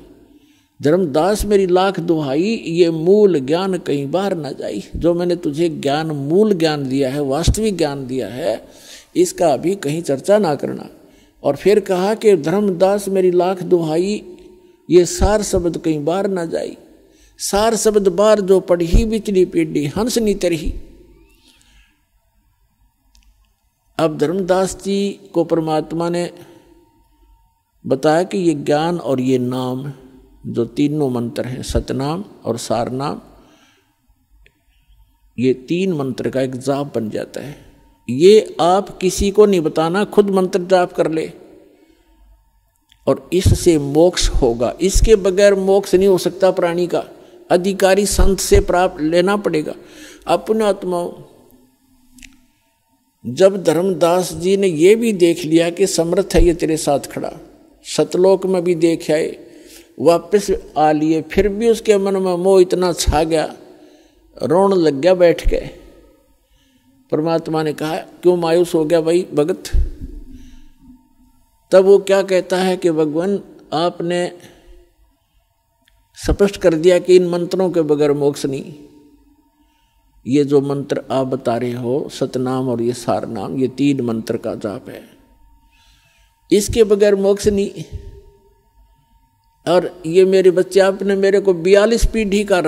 धर्मदास मेरी लाख दुहाई ये मूल ज्ञान कहीं बार ना जाई जो मैंने तुझे ज्ञान मूल ज्ञान दिया है वास्तविक ज्ञान दिया है इसका अभी कहीं चर्चा ना करना और फिर कहा कि धर्मदास मेरी लाख दुहाई ये सार शब्द कहीं बार ना जाई सार शब्द बार जो पढ़ी बिचली पीढ़ी हंस नहीं तरही अब धर्मदास जी को परमात्मा ने बताया कि ये ज्ञान और ये नाम है जो तीनों मंत्र हैं सतनाम और सारनाम ये तीन मंत्र का एक जाप बन जाता है ये आप किसी को नहीं बताना खुद मंत्र जाप कर ले और इससे मोक्ष होगा इसके बगैर मोक्ष नहीं हो सकता प्राणी का अधिकारी संत से प्राप्त लेना पड़ेगा अपना आत्माओं जब धर्मदास जी ने यह भी देख लिया कि समर्थ है ये तेरे साथ खड़ा सतलोक में भी देख आए वापस आ लिए फिर भी उसके मन में मोह इतना छा गया रोण लग गया बैठ के परमात्मा ने कहा क्यों मायूस हो गया भाई भगत तब वो क्या कहता है कि भगवान आपने स्पष्ट कर दिया कि इन मंत्रों के बगैर मोक्ष नहीं ये जो मंत्र आप बता रहे हो सतनाम और ये सारनाम ये तीन मंत्र का जाप है इसके बगैर मोक्ष नहीं और ये मेरे बच्चे आपने मेरे को बयालीस पीढ़ी का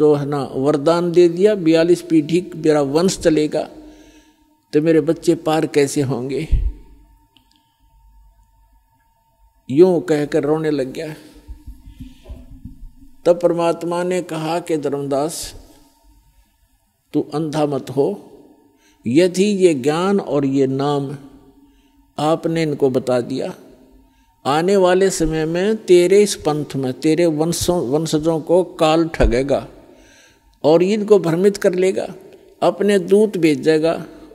जो है ना वरदान दे दिया बयालीस पीढ़ी मेरा वंश चलेगा तो मेरे बच्चे पार कैसे होंगे यूं कहकर रोने लग गया तब परमात्मा ने कहा कि धर्मदास तू अंधा मत हो यदि ये ज्ञान और ये नाम आपने इनको बता दिया आने वाले समय में तेरे इस पंथ में तेरे वंशों वंशजों को काल ठगेगा और इनको भ्रमित कर लेगा अपने दूत जाएगा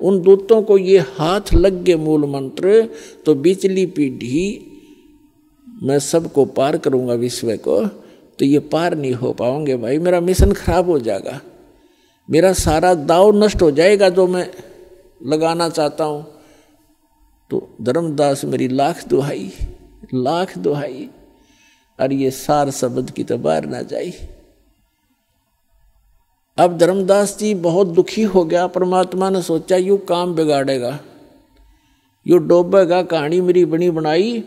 उन दूतों को ये हाथ लग गए मूल मंत्र तो बिचली पीढ़ी मैं सबको पार करूंगा विश्व को तो ये पार नहीं हो पाओगे भाई मेरा मिशन खराब हो जाएगा मेरा सारा दाव नष्ट हो जाएगा जो मैं लगाना चाहता हूँ तो धर्मदास मेरी लाख दुहाई लाख दुहाई और ये सार शब्द की तो बार ना जाई अब धर्मदास जी बहुत दुखी हो गया परमात्मा ने सोचा यू काम बिगाड़ेगा यू डोबेगा कहानी मेरी बनी बनाई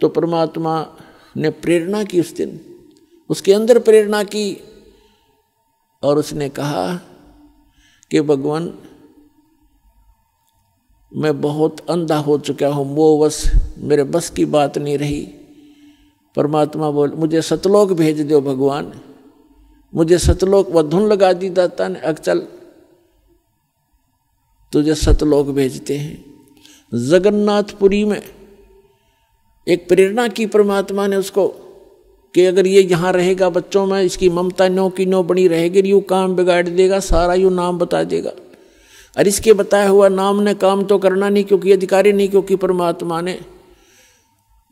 तो परमात्मा ने प्रेरणा की उस दिन उसके अंदर प्रेरणा की और उसने कहा कि भगवान मैं बहुत अंधा हो चुका हूँ वो बस मेरे बस की बात नहीं रही परमात्मा बोल मुझे सतलोक भेज दो भगवान मुझे सतलोक व धुन लगा दी दाता ने अक्चल तुझे सतलोक भेजते हैं जगन्नाथपुरी में एक प्रेरणा की परमात्मा ने उसको कि अगर ये यहाँ रहेगा बच्चों में इसकी ममता नो की नो बनी रहेगी यू काम बिगाड़ देगा सारा यू नाम बता देगा और इसके बताया हुआ नाम ने काम तो करना नहीं क्योंकि अधिकारी नहीं क्योंकि परमात्मा ने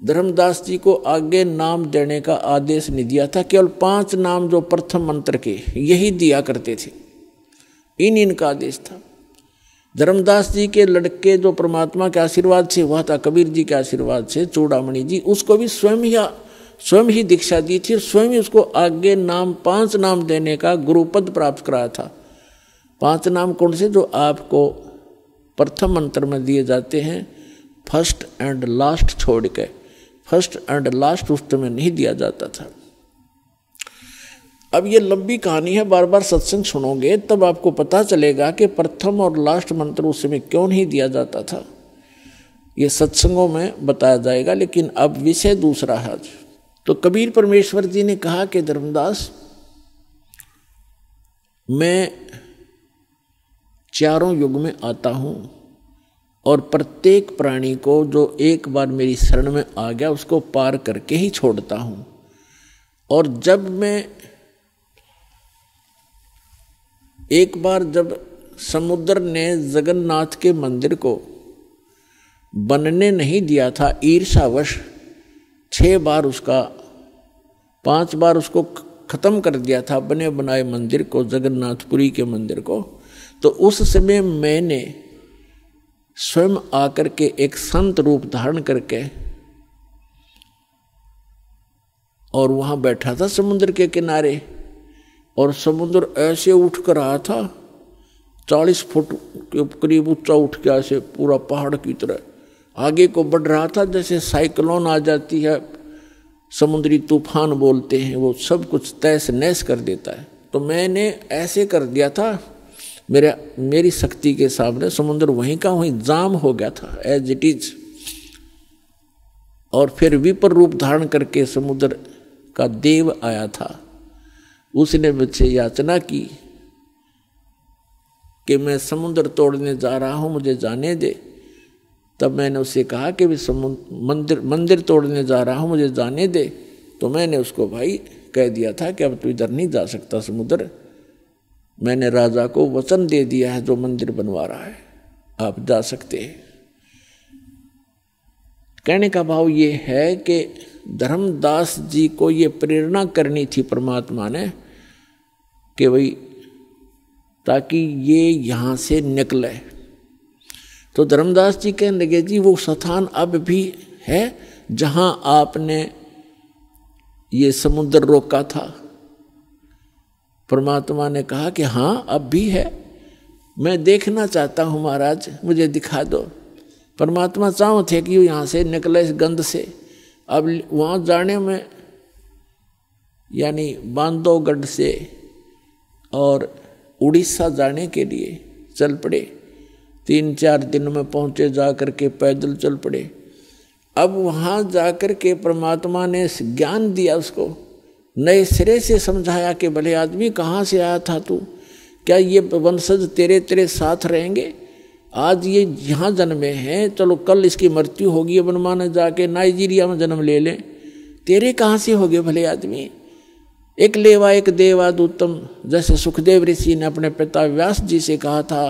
धर्मदास जी को आगे नाम देने का आदेश नहीं दिया था केवल पांच नाम जो प्रथम मंत्र के यही दिया करते थे इन इनका आदेश था धर्मदास जी के लड़के जो परमात्मा के आशीर्वाद से हुआ था कबीर जी के आशीर्वाद से चूड़ामणि जी उसको भी स्वयं ही स्वयं ही दीक्षा दी थी स्वयं ही उसको आगे नाम पांच नाम देने का गुरुपद प्राप्त कराया था पांच नाम कौन से जो आपको प्रथम मंत्र में दिए जाते हैं फर्स्ट एंड लास्ट छोड़ के फर्स्ट एंड लास्ट उस में नहीं दिया जाता था अब ये लंबी कहानी है बार बार सत्संग सुनोगे तब आपको पता चलेगा कि प्रथम और लास्ट मंत्र उस समय क्यों नहीं दिया जाता था ये सत्संगों में बताया जाएगा लेकिन अब विषय दूसरा है तो कबीर परमेश्वर जी ने कहा कि धर्मदास मैं चारों युग में आता हूँ और प्रत्येक प्राणी को जो एक बार मेरी शरण में आ गया उसको पार करके ही छोड़ता हूँ और जब मैं एक बार जब समुद्र ने जगन्नाथ के मंदिर को बनने नहीं दिया था ईर्षावश छः बार उसका पांच बार उसको ख़त्म कर दिया था बने बनाए मंदिर को जगन्नाथपुरी के मंदिर को तो उस समय मैंने स्वयं आकर के एक संत रूप धारण करके और वहां बैठा था समुद्र के किनारे और समुद्र ऐसे उठ कर आया था चालीस फुट के करीब ऊंचा उठ के ऐसे पूरा पहाड़ की तरह आगे को बढ़ रहा था जैसे साइक्लोन आ जाती है समुद्री तूफान बोलते हैं वो सब कुछ तहस नहस कर देता है तो मैंने ऐसे कर दिया था मेरे मेरी शक्ति के सामने समुद्र वहीं का वहीं जाम हो गया था एज इट इज और फिर विपर रूप धारण करके समुद्र का देव आया था उसने मुझसे याचना की कि मैं समुद्र तोड़ने जा रहा हूं मुझे जाने दे तब मैंने उससे कहा कि भी मंदिर मंदिर तोड़ने जा रहा हूं मुझे जाने दे तो मैंने उसको भाई कह दिया था कि अब तू इधर नहीं जा सकता समुद्र मैंने राजा को वचन दे दिया है जो मंदिर बनवा रहा है आप जा सकते हैं कहने का भाव ये है कि धर्मदास जी को ये प्रेरणा करनी थी परमात्मा ने कि भाई ताकि ये यहाँ से निकले तो धर्मदास जी कहने लगे जी वो स्थान अब भी है जहाँ आपने ये समुद्र रोका था परमात्मा ने कहा कि हाँ अब भी है मैं देखना चाहता हूँ महाराज मुझे दिखा दो परमात्मा चाहो थे कि यहाँ से निकले इस गंध से अब वहाँ जाने में यानी बांधोगढ़ से और उड़ीसा जाने के लिए चल पड़े तीन चार दिन में पहुँचे जा कर के पैदल चल पड़े अब वहाँ जा कर के परमात्मा ने ज्ञान दिया उसको नए सिरे से समझाया कि भले आदमी कहाँ से आया था तू क्या ये वंशज तेरे तेरे साथ रहेंगे आज ये यहाँ जन्मे हैं चलो कल इसकी मृत्यु होगी ये बनमान जाके नाइजीरिया में जन्म ले लें तेरे कहाँ से हो गए भले आदमी एक लेवा एक देवाद उत्तम जैसे सुखदेव ऋषि ने अपने पिता व्यास जी से कहा था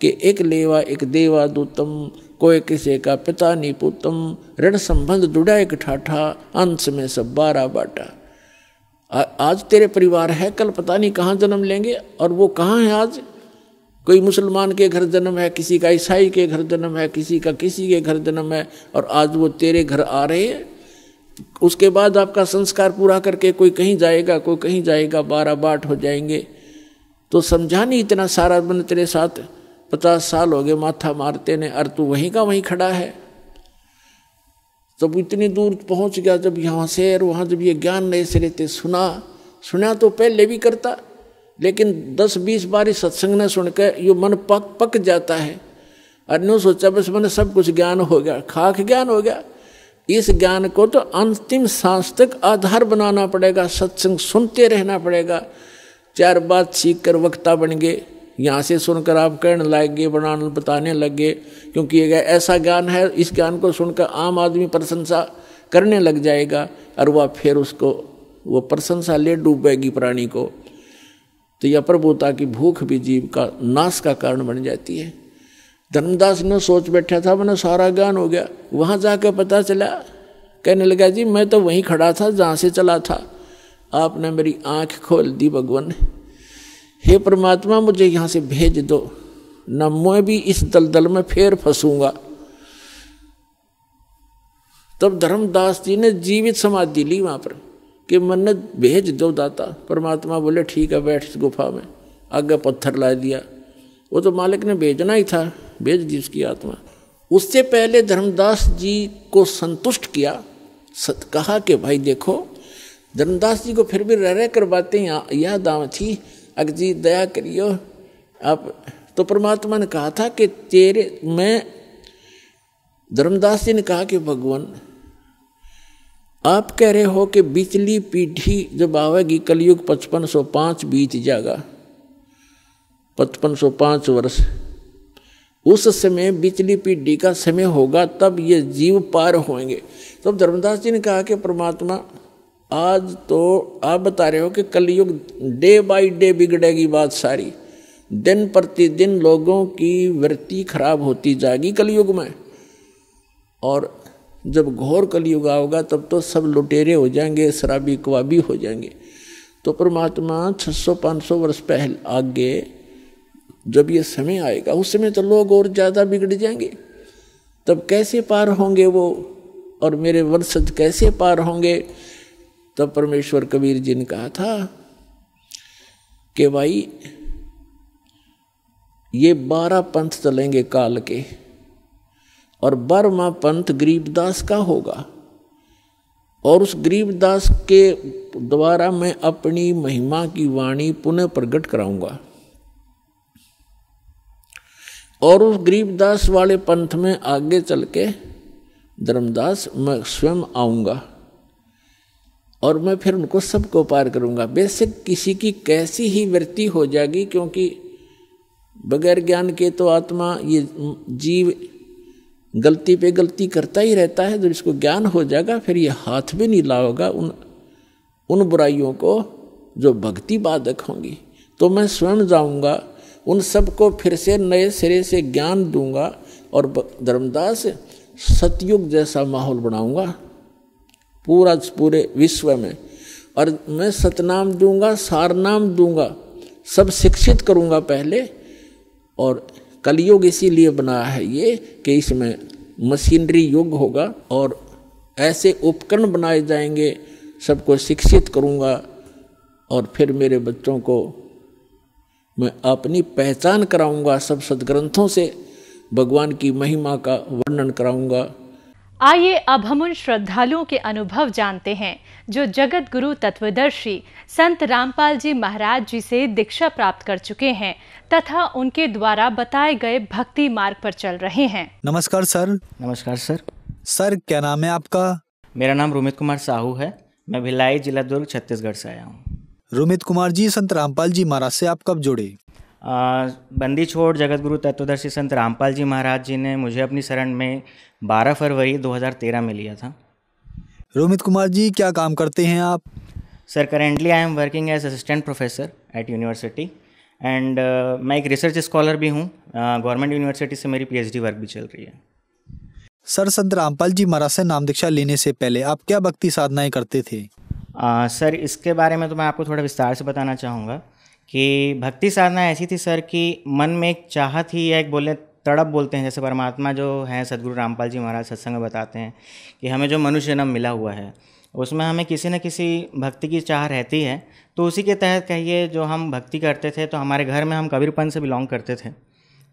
कि एक लेवा एक देवाद उत्तम कोई किसी का पिता नहीं पुतम ऋण संबंध दुड़ा एक ठाठा अंश में सब बारह बाटा आज तेरे परिवार है कल पता नहीं कहाँ जन्म लेंगे और वो कहाँ है आज कोई मुसलमान के घर जन्म है किसी का ईसाई के घर जन्म है किसी का किसी के घर जन्म है और आज वो तेरे घर आ रहे हैं उसके बाद आपका संस्कार पूरा करके कोई कहीं जाएगा कोई कहीं जाएगा बारह बाट हो जाएंगे तो समझा नहीं इतना सारा बन तेरे साथ पचास साल हो गए माथा मारते ने अर तू वहीं का वहीं खड़ा है जब इतनी दूर पहुंच गया जब यहाँ से और वहाँ जब ये ज्ञान नए से लेते सुना सुना तो पहले भी करता लेकिन दस बीस बार सत्संग ने सुनकर ये मन पक पक जाता है और नो सोचा बस मैंने सब कुछ ज्ञान हो गया खाक ज्ञान हो गया इस ज्ञान को तो अंतिम सांस तक आधार बनाना पड़ेगा सत्संग सुनते रहना पड़ेगा चार बात सीख कर वक्ता बन गए यहाँ से सुनकर आप कहने लग गए बनाने बताने लग गए क्योंकि ये ऐसा ज्ञान है इस ज्ञान को सुनकर आम आदमी प्रशंसा करने लग जाएगा और वह फिर उसको वो प्रशंसा ले डूबेगी प्राणी को तो यह प्रभुता की भूख भी जीव का नाश का कारण बन जाती है धर्मदास ने सोच बैठा था मैंने सारा ज्ञान हो गया वहाँ जाकर पता चला कहने लगा जी मैं तो वहीं खड़ा था जहाँ से चला था आपने मेरी आँख खोल दी भगवान ने हे परमात्मा मुझे यहाँ से भेज दो न मैं भी इस दलदल में फेर फंसूंगा तब धर्मदास जी ने जीवित समाधि ली वहां पर कि मन ने भेज दो दाता परमात्मा बोले ठीक है बैठ इस गुफा में आगे पत्थर ला दिया वो तो मालिक ने भेजना ही था भेज दी उसकी आत्मा उससे पहले धर्मदास जी को संतुष्ट किया सत कहा कि भाई देखो धर्मदास जी को फिर भी रह रह कर बातें याद आ थी अगजी दया करियो आप तो परमात्मा ने कहा था कि तेरे मैं धर्मदास जी ने कहा कि भगवान आप कह रहे हो कि बिचली पीढ़ी जब आवेगी कलयुग पचपन सौ पाँच बीत जाएगा पचपन सौ पाँच वर्ष उस समय बिचली पीढ़ी का समय होगा तब ये जीव पार होंगे तब धर्मदास जी ने कहा कि परमात्मा आज तो आप बता रहे हो कि कलयुग डे बाय डे बिगड़ेगी बात सारी दिन प्रतिदिन लोगों की वृत्ति खराब होती जाएगी कलयुग में और जब घोर कलयुग आओगा तब तो सब लुटेरे हो जाएंगे शराबी कबाबी हो जाएंगे तो परमात्मा 600-500 वर्ष पहले आगे जब ये समय आएगा उस समय तो लोग और ज़्यादा बिगड़ जाएंगे तब कैसे पार होंगे वो और मेरे वंशज कैसे पार होंगे तब परमेश्वर कबीर जी ने कहा था कि भाई ये बारह पंथ चलेंगे काल के और बर्मा पंथ गरीबदास का होगा और उस गरीबदास के द्वारा मैं अपनी महिमा की वाणी पुनः प्रकट कराऊंगा और उस गरीबदास वाले पंथ में आगे चल के धर्मदास मैं स्वयं आऊंगा और मैं फिर उनको सबको पार करूंगा बेशक किसी की कैसी ही वृत्ति हो जाएगी क्योंकि बगैर ज्ञान के तो आत्मा ये जीव गलती पे गलती करता ही रहता है जब इसको ज्ञान हो जाएगा फिर ये हाथ भी नहीं लाओगा उन उन बुराइयों को जो भक्ति बाधक होंगी तो मैं स्वयं जाऊंगा उन सबको फिर से नए सिरे से ज्ञान दूंगा और धर्मदास सतयुग जैसा माहौल बनाऊंगा पूरा पूरे विश्व में और मैं सतनाम दूंगा सारनाम दूंगा सब शिक्षित करूंगा पहले और कलयुग इसीलिए बना है ये कि इसमें मशीनरी युग होगा और ऐसे उपकरण बनाए जाएंगे सबको शिक्षित करूंगा और फिर मेरे बच्चों को मैं अपनी पहचान कराऊंगा सब सदग्रंथों से भगवान की महिमा का वर्णन कराऊंगा आइए अब हम उन श्रद्धालुओं के अनुभव जानते हैं जो जगत गुरु तत्वदर्शी संत रामपाल जी महाराज जी से दीक्षा प्राप्त कर चुके हैं तथा उनके द्वारा बताए गए भक्ति मार्ग पर चल रहे हैं नमस्कार सर नमस्कार सर सर क्या नाम है आपका मेरा नाम रोमित कुमार साहू है मैं भिलाई जिला दुर्ग छत्तीसगढ़ से आया हूँ रोमित कुमार जी संत रामपाल जी महाराज से आप कब जुड़े बंदी छोड़ जगतगुरु तत्वदर्शी संत रामपाल जी महाराज जी ने मुझे अपनी शरण में 12 फरवरी 2013 में लिया था रोमित कुमार जी क्या काम करते हैं आप sir currently I am working as assistant professor at university and मैं एक रिसर्च स्कॉलर भी हूँ गवर्नमेंट यूनिवर्सिटी से मेरी पीएचडी वर्क भी चल रही है सर संत रामपाल जी महाराज से नाम दीक्षा लेने से पहले आप क्या भक्ति साधनाएं करते थे आ, सर इसके बारे में तो मैं आपको थोड़ा विस्तार से बताना चाहूँगा कि भक्ति साधना ऐसी थी सर कि मन में एक चाहत ही या एक बोले तड़प बोलते हैं जैसे परमात्मा जो हैं सदगुरु रामपाल जी महाराज सत्संग में बताते हैं कि हमें जो मनुष्य जन्म मिला हुआ है उसमें हमें किसी न किसी भक्ति की चाह रहती है तो उसी के तहत कहिए जो हम भक्ति करते थे तो हमारे घर में हम कबीरपन से बिलोंग करते थे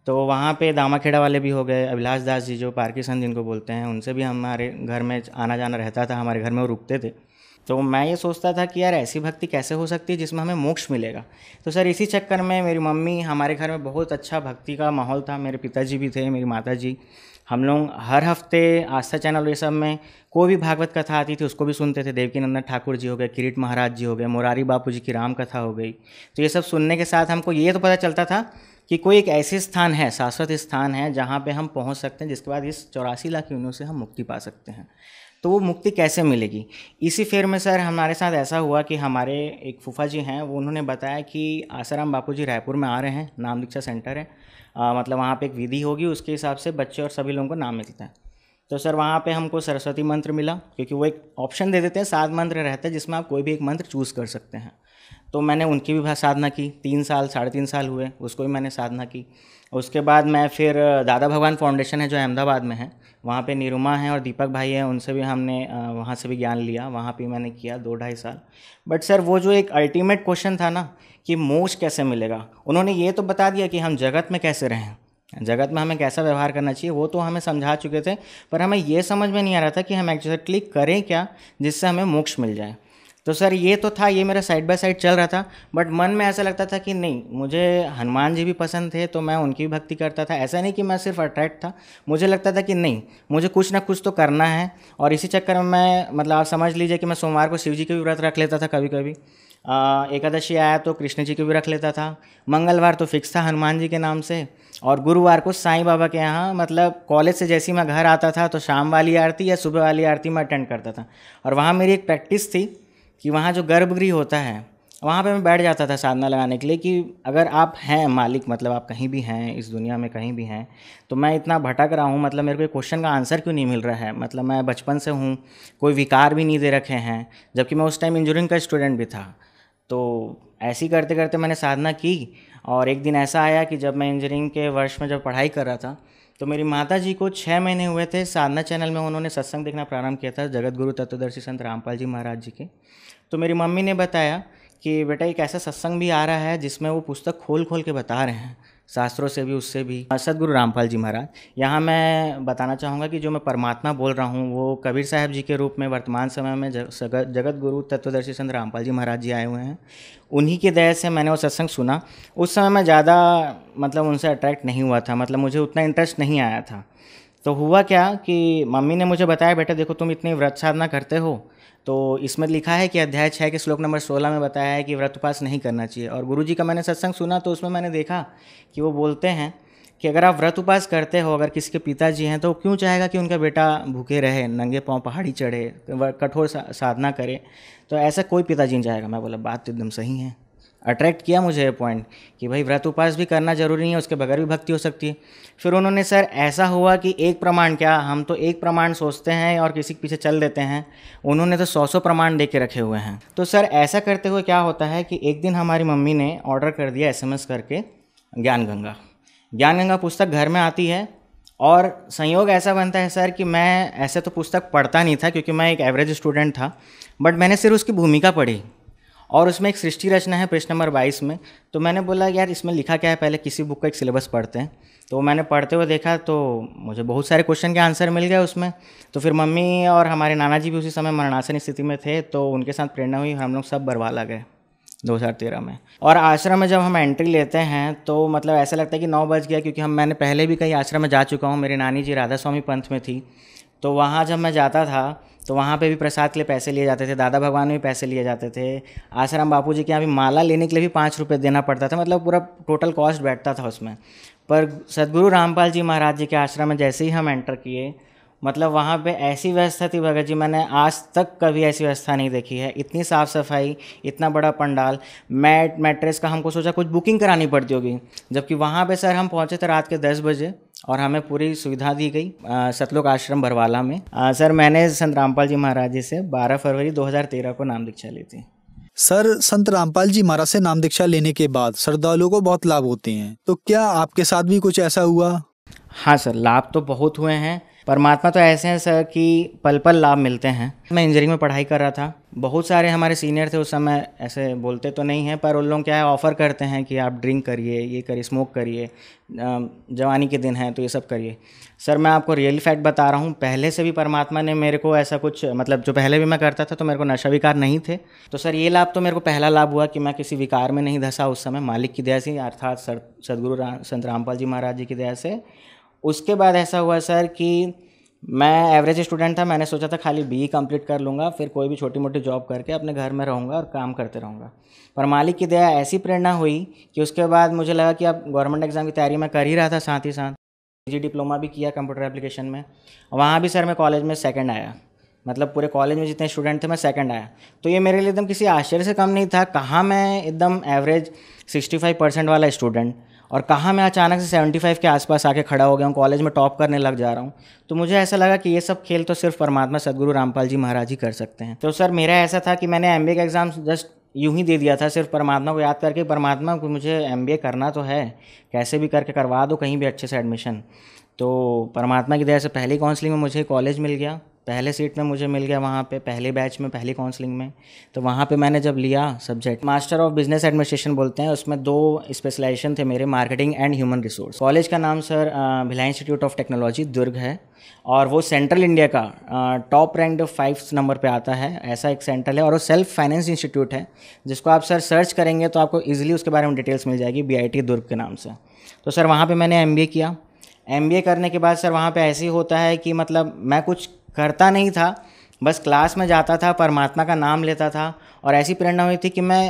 तो वहाँ पे दामाखेड़ा वाले भी हो गए अभिलाष दास जी जो पार्किसन जिनको बोलते हैं उनसे भी हमारे घर में आना जाना रहता था हमारे घर में वो रुकते थे तो मैं ये सोचता था कि यार ऐसी भक्ति कैसे हो सकती है जिसमें हमें मोक्ष मिलेगा तो सर इसी चक्कर में मेरी मम्मी हमारे घर में बहुत अच्छा भक्ति का माहौल था मेरे पिताजी भी थे मेरी माता जी हम लोग हर हफ्ते आस्था चैनल ये सब में कोई भी भागवत कथा आती थी उसको भी सुनते थे नंदन ठाकुर जी हो गए किरीट महाराज जी हो गए मुरारी बापू जी की राम कथा हो गई तो ये सब सुनने के साथ हमको ये तो पता चलता था कि कोई एक ऐसे स्थान है शाश्वत स्थान है जहाँ पे हम पहुँच सकते हैं जिसके बाद इस चौरासी लाख यूनियों से हम मुक्ति पा सकते हैं तो वो मुक्ति कैसे मिलेगी इसी फेर में सर हमारे साथ ऐसा हुआ कि हमारे एक फूफा जी हैं वो उन्होंने बताया कि आसाराम बापू जी रायपुर में आ रहे हैं नाम दीक्षा सेंटर है आ, मतलब वहाँ पे एक विधि होगी उसके हिसाब से बच्चे और सभी लोगों को नाम मिलता है तो सर वहाँ पे हमको सरस्वती मंत्र मिला क्योंकि वो एक ऑप्शन दे देते हैं सात मंत्र रहते हैं जिसमें आप कोई भी एक मंत्र चूज़ कर सकते हैं तो मैंने उनकी भी साधना की तीन साल साढ़े तीन साल हुए उसको भी मैंने साधना की उसके बाद मैं फिर दादा भगवान फाउंडेशन है जो अहमदाबाद में है वहाँ पे निरुमा हैं और दीपक भाई हैं उनसे भी हमने वहाँ से भी ज्ञान लिया वहाँ पे मैंने किया दो ढाई साल बट सर वो जो एक अल्टीमेट क्वेश्चन था ना कि मोक्ष कैसे मिलेगा उन्होंने ये तो बता दिया कि हम जगत में कैसे रहें जगत में हमें कैसा व्यवहार करना चाहिए वो तो हमें समझा चुके थे पर हमें ये समझ में नहीं आ रहा था कि हम एक्चुअली करें क्या जिससे हमें मोक्ष मिल जाए तो सर ये तो था ये मेरा साइड बाय साइड चल रहा था बट मन में ऐसा लगता था कि नहीं मुझे हनुमान जी भी पसंद थे तो मैं उनकी भी भक्ति करता था ऐसा नहीं कि मैं सिर्फ अट्रैक्ट था मुझे लगता था कि नहीं मुझे कुछ ना कुछ तो करना है और इसी चक्कर में मैं मतलब आप समझ लीजिए कि मैं सोमवार को शिव जी के भी व्रत रख लेता था कभी कभी एकादशी आया तो कृष्ण जी के भी रख लेता था मंगलवार तो फिक्स था हनुमान जी के नाम से और गुरुवार को साईं बाबा के यहाँ मतलब कॉलेज से जैसे ही मैं घर आता था तो शाम वाली आरती या सुबह वाली आरती मैं अटेंड करता था और वहाँ मेरी एक प्रैक्टिस थी कि वहाँ जो गर्भगृह होता है वहाँ पे मैं बैठ जाता था साधना लगाने के लिए कि अगर आप हैं मालिक मतलब आप कहीं भी हैं इस दुनिया में कहीं भी हैं तो मैं इतना भटक रहा हूँ मतलब मेरे को क्वेश्चन का आंसर क्यों नहीं मिल रहा है मतलब मैं बचपन से हूँ कोई विकार भी नहीं दे रखे हैं जबकि मैं उस टाइम इंजीनियरिंग का स्टूडेंट भी था तो ऐसी करते करते मैंने साधना की और एक दिन ऐसा आया कि जब मैं इंजीनियरिंग के वर्ष में जब पढ़ाई कर रहा था तो मेरी माता जी को छः महीने हुए थे साधना चैनल में उन्होंने सत्संग देखना प्रारंभ किया था जगत गुरु तत्वदर्शी संत रामपाल जी महाराज जी के तो मेरी मम्मी ने बताया कि बेटा एक ऐसा सत्संग भी आ रहा है जिसमें वो पुस्तक खोल खोल के बता रहे हैं शास्त्रों से भी उससे भी हाँ, सदगुरु रामपाल जी महाराज यहाँ मैं बताना चाहूँगा कि जो मैं परमात्मा बोल रहा हूँ वो कबीर साहब जी के रूप में वर्तमान समय में जगत जगत गुरु तत्वदर्शी संत रामपाल जी महाराज जी आए हुए हैं उन्हीं के दया से मैंने वो सत्संग सुना उस समय मैं ज़्यादा मतलब उनसे अट्रैक्ट नहीं हुआ था मतलब मुझे उतना इंटरेस्ट नहीं आया था तो हुआ क्या कि मम्मी ने मुझे बताया बेटा देखो तुम इतनी व्रत साधना करते हो तो इसमें लिखा है कि अध्याय छः के श्लोक नंबर सोलह में बताया है कि व्रत उपास नहीं करना चाहिए और गुरु जी का मैंने सत्संग सुना तो उसमें मैंने देखा कि वो बोलते हैं कि अगर आप व्रत उपास करते हो अगर किसी के पिताजी हैं तो क्यों चाहेगा कि उनका बेटा भूखे रहे नंगे पाँव पहाड़ी चढ़े कठोर साधना करे तो ऐसा कोई पिताजी नहीं चाहेगा मैं बोला बात तो एकदम सही है अट्रैक्ट किया मुझे ये पॉइंट कि भाई व्रत उपास भी करना ज़रूरी नहीं है उसके बगैर भी भक्ति हो सकती है फिर उन्होंने सर ऐसा हुआ कि एक प्रमाण क्या हम तो एक प्रमाण सोचते हैं और किसी के पीछे चल देते हैं उन्होंने तो सौ सौ प्रमाण दे के रखे हुए हैं तो सर ऐसा करते हुए क्या होता है कि एक दिन हमारी मम्मी ने ऑर्डर कर दिया एस करके ज्ञान गंगा ज्ञान गंगा पुस्तक घर में आती है और संयोग ऐसा बनता है सर कि मैं ऐसे तो पुस्तक पढ़ता नहीं था क्योंकि मैं एक एवरेज स्टूडेंट था बट मैंने सिर्फ उसकी भूमिका पढ़ी और उसमें एक सृष्टि रचना है प्रश्न नंबर बाईस में तो मैंने बोला यार इसमें लिखा क्या है पहले किसी बुक का एक सिलेबस पढ़ते हैं तो मैंने पढ़ते हुए देखा तो मुझे बहुत सारे क्वेश्चन के आंसर मिल गए उसमें तो फिर मम्मी और हमारे नाना जी भी उसी समय मरणासन स्थिति में थे तो उनके साथ प्रेरणा हुई हम लोग सब बरवाला गए 2013 में और आश्रम में जब हम एंट्री लेते हैं तो मतलब ऐसा लगता है कि नौ बज गया क्योंकि हम मैंने पहले भी कहीं आश्रम में जा चुका हूँ मेरे नानी जी राधा स्वामी पंथ में थी तो वहाँ जब मैं जाता था तो वहाँ पे भी प्रसाद के लिए पैसे लिए जाते थे दादा भगवान भी पैसे लिए जाते थे आसाराम बापू जी के यहाँ भी माला लेने के लिए भी पाँच रुपये देना पड़ता था मतलब पूरा टोटल कॉस्ट बैठता था उसमें पर सदगुरु रामपाल जी महाराज जी के आश्रम में जैसे ही हम एंटर किए मतलब वहाँ पे ऐसी व्यवस्था थी भगत जी मैंने आज तक कभी ऐसी व्यवस्था नहीं देखी है इतनी साफ़ सफाई इतना बड़ा पंडाल मैट मैट्रेस का हमको सोचा कुछ बुकिंग करानी पड़ती होगी जबकि वहाँ पे सर हम पहुँचे थे रात के दस बजे और हमें पूरी सुविधा दी गई सतलोक आश्रम भरवाला में आ, सर मैंने संत रामपाल जी महाराज जी से 12 फरवरी 2013 को नाम दीक्षा ली थी सर संत रामपाल जी महाराज से नाम दीक्षा लेने के बाद श्रद्धालुओं को बहुत लाभ होते हैं तो क्या आपके साथ भी कुछ ऐसा हुआ हाँ सर लाभ तो बहुत हुए हैं परमात्मा तो ऐसे हैं सर कि पल पल लाभ मिलते हैं मैं इंजीनियरिंग में पढ़ाई कर रहा था बहुत सारे हमारे सीनियर थे उस समय ऐसे बोलते तो नहीं हैं पर उन लोग क्या है ऑफ़र करते हैं कि आप ड्रिंक करिए ये करिए स्मोक करिए जवानी के दिन हैं तो ये सब करिए सर मैं आपको रियल फैक्ट बता रहा हूँ पहले से भी परमात्मा ने मेरे को ऐसा कुछ मतलब जो पहले भी मैं करता था तो मेरे को नशा विकार नहीं थे तो सर ये लाभ तो मेरे को पहला लाभ हुआ कि मैं किसी विकार में नहीं धंसा उस समय मालिक की दया से अर्थात सर सदगुरु संत रामपाल जी महाराज जी की दया से उसके बाद ऐसा हुआ सर कि मैं एवरेज स्टूडेंट था मैंने सोचा था खाली बी कंप्लीट e कर लूँगा फिर कोई भी छोटी मोटी जॉब करके अपने घर में रहूँगा और काम करते रहूँगा पर मालिक की दया ऐसी प्रेरणा हुई कि उसके बाद मुझे लगा कि अब गवर्नमेंट एग्ज़ाम की तैयारी मैं कर ही रहा था साथ ही साथ जी डिप्लोमा भी किया कंप्यूटर एप्लीकेशन में वहाँ भी सर मैं कॉलेज में सेकेंड आया मतलब पूरे कॉलेज में जितने स्टूडेंट थे मैं सेकंड आया तो ये मेरे लिए एकदम किसी आश्चर्य से कम नहीं था कहाँ मैं एकदम एवरेज 65 परसेंट वाला स्टूडेंट और कहाँ मैं अचानक से 75 के आसपास आके खड़ा हो गया हूँ कॉलेज में टॉप करने लग जा रहा हूँ तो मुझे ऐसा लगा कि ये सब खेल तो सिर्फ परमात्मा सदगुरु रामपाल जी महाराज ही कर सकते हैं तो सर मेरा ऐसा था कि मैंने एम का एग्ज़ाम जस्ट यूं ही दे दिया था सिर्फ परमात्मा को याद करके परमात्मा को मुझे एम करना तो है कैसे भी करके करवा दो कहीं भी अच्छे से एडमिशन तो परमात्मा की दया से पहली काउंसलिंग में मुझे कॉलेज मिल गया पहले सीट में मुझे मिल गया वहाँ पे पहले बैच में पहली काउंसलिंग में तो वहाँ पे मैंने जब लिया subject master of business administration बोलते हैं उसमें दो स्पेशलाइजेशन थे मेरे marketing and human resource college का नाम sir Bhilai institute of technology Durg है और वो सेंट्रल इंडिया का टॉप रैंक फाइव नंबर पर आता है ऐसा एक सेंट्रल है और वो सेल्फ फाइनेंस इंस्टीट्यूट है जिसको आप सर सर्च करेंगे तो आपको ईजिली उसके बारे में डिटेल्स मिल जाएगी बी दुर्ग के नाम से तो सर वहाँ पर मैंने एम किया एम करने के बाद सर वहाँ पे ऐसे ही होता है कि मतलब मैं कुछ करता नहीं था बस क्लास में जाता था परमात्मा का नाम लेता था और ऐसी प्रेरणा हुई थी कि मैं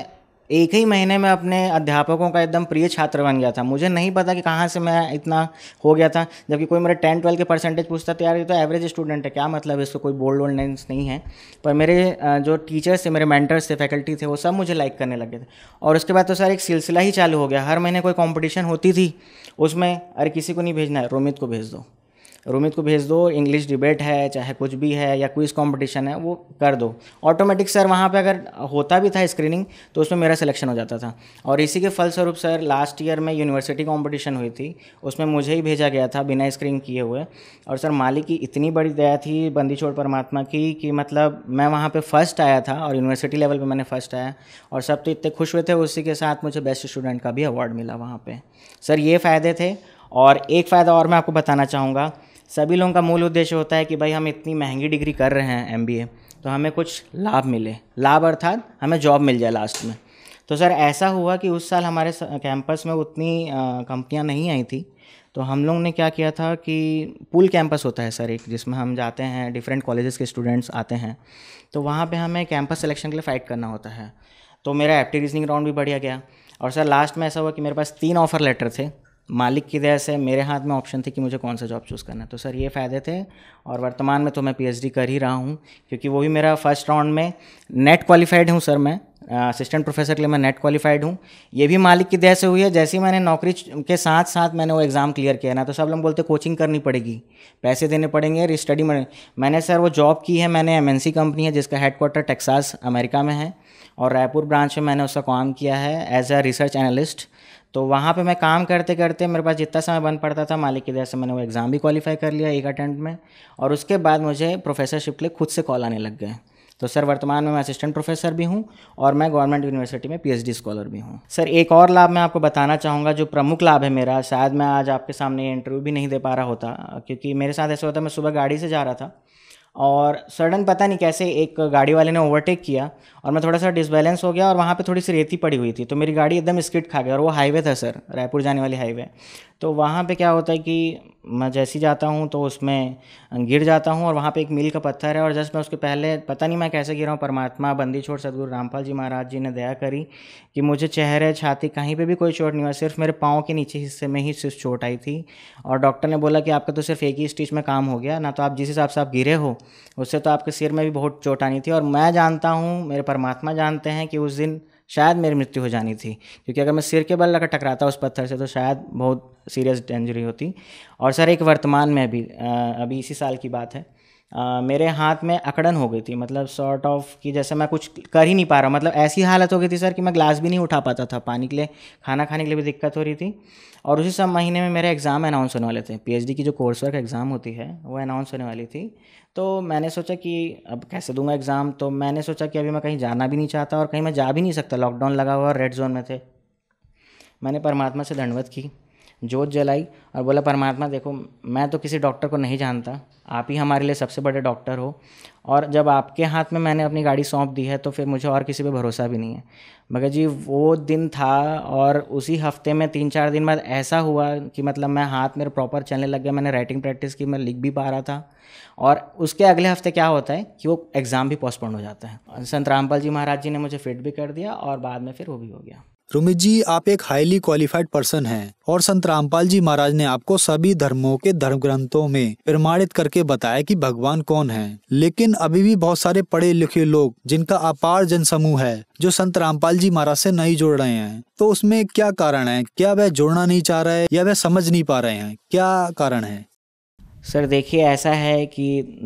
एक ही महीने में अपने अध्यापकों का एकदम प्रिय छात्र बन गया था मुझे नहीं पता कि कहाँ से मैं इतना हो गया था जबकि कोई मेरे टेंथ ट्वेल्थ के परसेंटेज पूछता तैयार तो एवरेज स्टूडेंट तो है क्या मतलब है इसको कोई बोल्ड वोल्डनेस नहीं है पर मेरे जो टीचर्स थे मेरे मेंटर्स थे फैकल्टी थे वो सब मुझे लाइक करने लगे थे और उसके बाद तो सर एक सिलसिला ही चालू हो गया हर महीने कोई कॉम्पिटिशन होती थी उसमें अरे किसी को नहीं भेजना है रोमित को भेज दो रोमित को भेज दो इंग्लिश डिबेट है चाहे कुछ भी है या क्विज कॉम्पिटिशन है वो कर दो ऑटोमेटिक सर वहाँ पे अगर होता भी था स्क्रीनिंग तो उसमें मेरा सिलेक्शन हो जाता था और इसी के फलस्वरूप सर लास्ट ईयर में यूनिवर्सिटी कॉम्पिटिशन हुई थी उसमें मुझे ही भेजा गया था बिना स्क्रीन किए हुए और सर मालिक की इतनी बड़ी दया थी बंदी छोड़ परमात्मा की कि मतलब मैं वहाँ पर फर्स्ट आया था और यूनिवर्सिटी लेवल पर मैंने फर्स्ट आया और सब तो इतने खुश हुए थे उसी के साथ मुझे बेस्ट स्टूडेंट का भी अवार्ड मिला वहाँ पर सर ये फ़ायदे थे और एक फ़ायदा और मैं आपको बताना चाहूँगा सभी लोगों का मूल उद्देश्य होता है कि भाई हम इतनी महंगी डिग्री कर रहे हैं एम तो हमें कुछ लाभ मिले लाभ अर्थात हमें जॉब मिल जाए लास्ट में तो सर ऐसा हुआ कि उस साल हमारे कैंपस में उतनी कंपनियां नहीं आई थी तो हम लोग ने क्या किया था कि पुल कैंपस होता है सर एक जिसमें हम जाते हैं डिफरेंट कॉलेजेस के स्टूडेंट्स आते हैं तो वहाँ पे हमें कैंपस सिलेक्शन के लिए फ़ाइट करना होता है तो मेरा एप्टी रीजनिंग राउंड भी बढ़िया गया और सर लास्ट में ऐसा हुआ कि मेरे पास तीन ऑफ़र लेटर थे मालिक की दया से मेरे हाथ में ऑप्शन थी कि मुझे कौन सा जॉब चूज़ करना है तो सर ये फ़ायदे थे और वर्तमान में तो मैं पीएचडी कर ही रहा हूँ क्योंकि वो भी मेरा फर्स्ट राउंड में नेट क्वालिफाइड हूँ सर मैं असिस्टेंट प्रोफेसर के लिए मैं नेट क्वालिफाइड हूँ ये भी मालिक की दया से हुई है जैसे ही मैंने नौकरी के साथ साथ मैंने वो एग्ज़ाम क्लियर किया ना तो सब लोग बोलते कोचिंग करनी पड़ेगी पैसे देने पड़ेंगे और स्टडी में मैंने सर वो जॉब की है मैंने एम कंपनी है जिसका हेडक्वार्टर टेक्सास अमेरिका में है और रायपुर ब्रांच में मैंने उसका काम किया है एज अ रिसर्च एनालिस्ट तो वहाँ पे मैं काम करते करते मेरे पास जितना समय बन पड़ता था मालिक की दया से मैंने वो एग्ज़ाम भी क्वालिफाई कर लिया एक अटैम्प्ट में और उसके बाद मुझे प्रोफेसरशिप के लिए खुद से कॉल आने लग गए तो सर वर्तमान में मैं असिस्टेंट प्रोफेसर भी हूँ और मैं गवर्नमेंट यूनिवर्सिटी में पी स्कॉलर भी हूँ सर एक और लाभ मैं आपको बताना चाहूँगा जो प्रमुख लाभ है मेरा शायद मैं आज आपके सामने इंटरव्यू भी नहीं दे पा रहा होता क्योंकि मेरे साथ ऐसा होता मैं सुबह गाड़ी से जा रहा था और सडन पता नहीं कैसे एक गाड़ी वाले ने ओवरटेक किया और मैं थोड़ा सा डिसबैलेंस हो गया और वहाँ पे थोड़ी सी रेती पड़ी हुई थी तो मेरी गाड़ी एकदम स्किट खा गई और वो हाईवे था सर रायपुर जाने वाली हाईवे तो वहाँ पे क्या होता है कि मैं जैसे ही जाता हूँ तो उसमें गिर जाता हूँ और वहाँ पे एक मील का पत्थर है और जस्ट मैं उसके पहले पता नहीं मैं कैसे गिरा हूँ परमात्मा बंदी छोड़ सदगुरु रामपाल जी महाराज जी ने दया करी कि मुझे चेहरे छाती कहीं पे भी कोई चोट नहीं हुआ सिर्फ मेरे पाँव के नीचे हिस्से में ही सिर्फ चोट आई थी और डॉक्टर ने बोला कि आपका तो सिर्फ एक ही स्टिच में काम हो गया ना तो आप जिस हिसाब से आप गिरे हो उससे तो आपके सिर में भी बहुत चोट आनी थी और मैं जानता हूँ मेरे परमात्मा जानते हैं कि उस दिन शायद मेरी मृत्यु हो जानी थी क्योंकि अगर मैं सिर के बल अगर टकराता उस पत्थर से तो शायद बहुत सीरियस इंजरी होती और सर एक वर्तमान में अभी अभी इसी साल की बात है मेरे हाथ में अकड़न हो गई थी मतलब सॉर्ट ऑफ कि जैसे मैं कुछ कर ही नहीं पा रहा मतलब ऐसी हालत हो गई थी सर कि मैं ग्लास भी नहीं उठा पाता था पानी के लिए खाना खाने के लिए भी दिक्कत हो रही थी और उसी सब महीने में मेरे एग्ज़ाम अनाउंस होने वाले थे पीएचडी की जो कोर्स वर्क एग्ज़ाम होती है वो अनाउंस होने वाली थी तो मैंने सोचा कि अब कैसे दूंगा एग्ज़ाम तो मैंने सोचा कि अभी मैं कहीं जाना भी नहीं चाहता और कहीं मैं जा भी नहीं सकता लॉकडाउन लगा हुआ और रेड जोन में थे मैंने परमात्मा से दंडवत की जोत जलाई और बोला परमात्मा देखो मैं तो किसी डॉक्टर को नहीं जानता आप ही हमारे लिए सबसे बड़े डॉक्टर हो और जब आपके हाथ में मैंने अपनी गाड़ी सौंप दी है तो फिर मुझे और किसी पे भरोसा भी नहीं है मगर जी वो दिन था और उसी हफ्ते में तीन चार दिन बाद ऐसा हुआ कि मतलब मैं हाथ मेरे प्रॉपर चलने लग गया मैंने राइटिंग प्रैक्टिस की मैं लिख भी पा रहा था और उसके अगले हफ्ते क्या होता है कि वो एग्ज़ाम भी पोस्टपोन हो जाता है संत रामपाल जी महाराज जी ने मुझे फिट भी कर दिया और बाद में फिर वो भी हो गया रुमित जी आप एक हाईली क्वालिफाइड पर्सन हैं और संत रामपाल जी महाराज ने आपको सभी धर्मों के धर्म ग्रंथों में प्रमाणित करके बताया कि भगवान कौन है लेकिन अभी भी बहुत सारे पढ़े लिखे लोग जिनका अपार जन समूह है जो संत रामपाल जी महाराज से नहीं जुड़ रहे हैं तो उसमें क्या कारण है क्या वह जुड़ना नहीं चाह रहे हैं या वह समझ नहीं पा रहे हैं क्या कारण है सर देखिए ऐसा है कि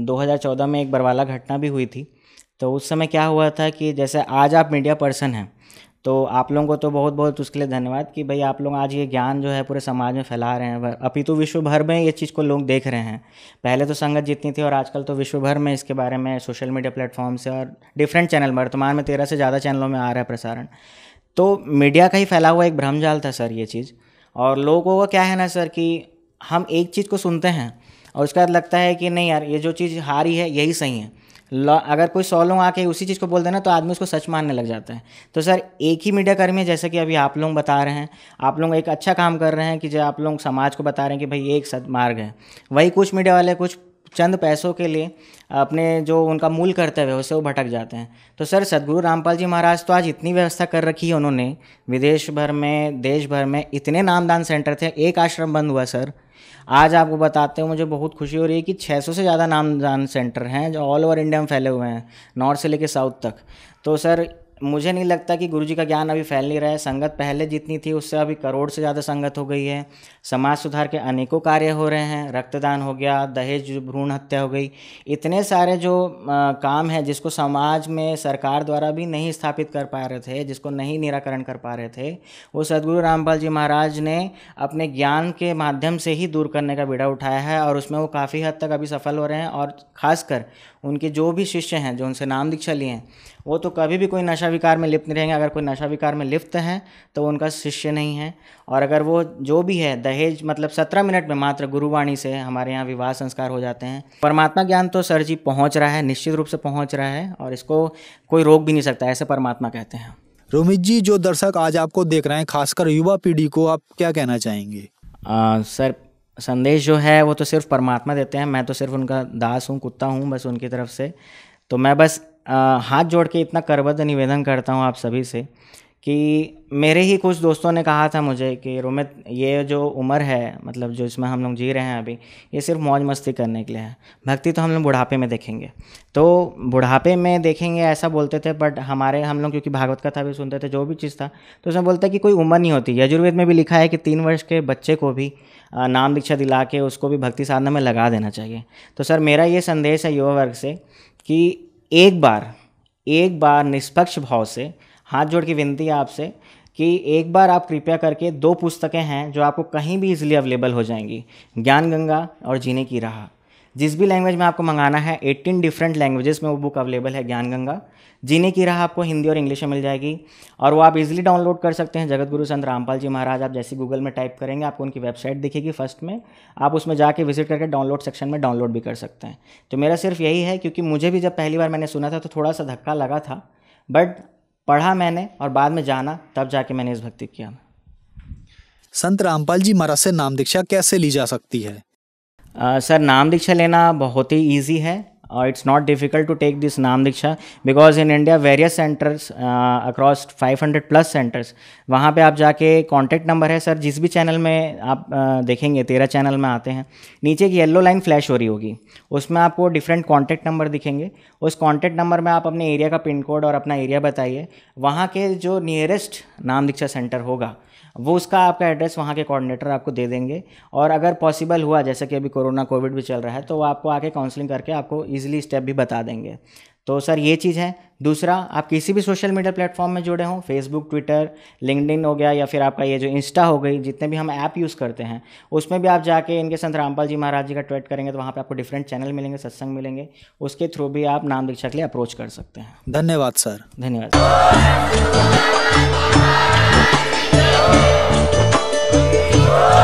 2014 में एक बरवाला घटना भी हुई थी तो उस समय क्या हुआ था कि जैसे आज आप मीडिया पर्सन हैं तो आप लोगों को तो बहुत बहुत उसके लिए धन्यवाद कि भाई आप लोग आज ये ज्ञान जो है पूरे समाज में फैला रहे हैं अभी तो विश्व भर में ये चीज़ को लोग देख रहे हैं पहले तो संगत जितनी थी और आजकल तो विश्व भर में इसके बारे में सोशल मीडिया प्लेटफॉर्म से और डिफरेंट चैनल वर्तमान में तेरह से ज़्यादा चैनलों में आ रहा है प्रसारण तो मीडिया का ही फैला हुआ एक भ्रमजाल था सर ये चीज़ और लोगों का क्या है ना सर कि हम एक चीज़ को सुनते हैं और उसके बाद लगता है कि नहीं यार ये जो चीज़ हारी है यही सही है अगर कोई सौ लोग आके उसी चीज़ को बोल देना तो आदमी उसको सच मानने लग जाता है तो सर एक ही मीडिया कर्मी है जैसे कि अभी आप लोग बता रहे हैं आप लोग एक अच्छा काम कर रहे हैं कि जो आप लोग समाज को बता रहे हैं कि भाई ये एक सदमार्ग है वही कुछ मीडिया वाले कुछ चंद पैसों के लिए अपने जो उनका मूल कर्तव्य है उससे वो भटक जाते हैं तो सर सदगुरु रामपाल जी महाराज तो आज इतनी व्यवस्था कर रखी है उन्होंने विदेश भर में देश भर में इतने नामदान सेंटर थे एक आश्रम बंद हुआ सर आज आपको बताते हो मुझे बहुत खुशी हो रही है कि 600 से ज़्यादा नामदान सेंटर हैं जो ऑल ओवर इंडिया में फैले हुए हैं नॉर्थ से लेकर साउथ तक तो सर मुझे नहीं लगता कि गुरुजी का ज्ञान अभी फैल नहीं रहा है संगत पहले जितनी थी उससे अभी करोड़ से ज़्यादा संगत हो गई है समाज सुधार के अनेकों कार्य हो रहे हैं रक्तदान हो गया दहेज भ्रूण हत्या हो गई इतने सारे जो आ, काम हैं जिसको समाज में सरकार द्वारा भी नहीं स्थापित कर पा रहे थे जिसको नहीं निराकरण कर पा रहे थे वो सदगुरु रामपाल जी महाराज ने अपने ज्ञान के माध्यम से ही दूर करने का बीड़ा उठाया है और उसमें वो काफ़ी हद तक अभी सफल हो रहे हैं और ख़ासकर उनके जो भी शिष्य हैं जो उनसे नाम दीक्षा लिए हैं वो तो कभी भी कोई नशा विकार में लिप्त नहीं रहेंगे अगर कोई नशा विकार में लिप्त हैं तो उनका शिष्य नहीं है और अगर वो जो भी है दहेज मतलब सत्रह मिनट में मात्र गुरुवाणी से हमारे यहाँ विवाह संस्कार हो जाते हैं परमात्मा ज्ञान तो सर जी पहुँच रहा है निश्चित रूप से पहुँच रहा है और इसको कोई रोक भी नहीं सकता ऐसे परमात्मा कहते हैं रोमित जी जो दर्शक आज आपको देख रहे हैं खासकर युवा पीढ़ी को आप क्या कहना चाहेंगे आ, सर संदेश जो है वो तो सिर्फ परमात्मा देते हैं मैं तो सिर्फ उनका दास हूँ कुत्ता हूँ बस उनकी तरफ से तो मैं बस हाथ जोड़ के इतना करबद्ध निवेदन करता हूँ आप सभी से कि मेरे ही कुछ दोस्तों ने कहा था मुझे कि रोमित ये जो उम्र है मतलब जो इसमें हम लोग जी रहे हैं अभी ये सिर्फ मौज मस्ती करने के लिए है भक्ति तो हम लोग बुढ़ापे में देखेंगे तो बुढ़ापे में देखेंगे ऐसा बोलते थे बट हमारे हम लोग क्योंकि भागवत कथा भी सुनते थे जो भी चीज़ था तो उसमें बोलता कि कोई उम्र नहीं होती यजुर्वेद में भी लिखा है कि तीन वर्ष के बच्चे को भी नाम दीक्षा दिला के उसको भी भक्ति साधना में लगा देना चाहिए तो सर मेरा ये संदेश है युवा वर्ग से कि एक बार एक बार निष्पक्ष भाव से हाथ जोड़ के विनती है आपसे कि एक बार आप कृपया करके दो पुस्तकें हैं जो आपको कहीं भी इजीली अवेलेबल हो जाएंगी ज्ञान गंगा और जीने की राह जिस भी लैंग्वेज में आपको मंगाना है एट्टीन डिफरेंट लैंग्वेजेस में वो बुक अवेलेबल है ज्ञान गंगा जीने की राह आपको हिंदी और इंग्लिश में मिल जाएगी और वो आप इजीली डाउनलोड कर सकते हैं जगत गुरु संत रामपाल जी महाराज आप जैसे गूगल में टाइप करेंगे आपको उनकी वेबसाइट दिखेगी फर्स्ट में आप उसमें जाके विजिट करके डाउनलोड सेक्शन में डाउनलोड भी कर सकते हैं तो मेरा सिर्फ यही है क्योंकि मुझे भी जब पहली बार मैंने सुना था तो थोड़ा सा धक्का लगा था बट पढ़ा मैंने और बाद में जाना तब जाके मैंने इस भक्ति किया संत रामपाल जी महाराज से नाम दीक्षा कैसे ली जा सकती है आ, सर नाम दीक्षा लेना बहुत ही ईजी है Uh, it's not difficult to take this Naam Diksha because in India various centers uh, across 500 plus centers वहाँ पे आप जाके कॉन्टैक्ट नंबर है सर जिस भी चैनल में आप uh, देखेंगे तेरह चैनल में आते हैं नीचे एक येलो लाइन फ्लैश हो रही होगी उसमें आपको डिफरेंट कॉन्टैक्ट नंबर दिखेंगे उस कॉन्टैक्ट नंबर में आप अपने एरिया का पिन कोड और अपना एरिया बताइए वहाँ के जो नियरेस्ट नाम दीक्षा सेंटर होगा वो उसका आपका एड्रेस वहाँ के कोऑर्डिनेटर आपको दे देंगे और अगर पॉसिबल हुआ जैसे कि अभी कोरोना कोविड भी चल रहा है तो वो आपको आके काउंसलिंग करके आपको ईजिली स्टेप भी बता देंगे तो सर ये चीज़ है दूसरा आप किसी भी सोशल मीडिया प्लेटफॉर्म में जुड़े हों फेसबुक ट्विटर लिंकडिन हो गया या फिर आपका ये जो इंस्टा हो गई जितने भी हम ऐप यूज़ करते हैं उसमें भी आप जाके इनके संत रामपाल जी महाराज जी का ट्वीट करेंगे तो वहाँ पे आपको डिफरेंट चैनल मिलेंगे सत्संग मिलेंगे उसके थ्रू भी आप नाम दीक्षा के लिए अप्रोच कर सकते हैं धन्यवाद सर धन्यवाद सर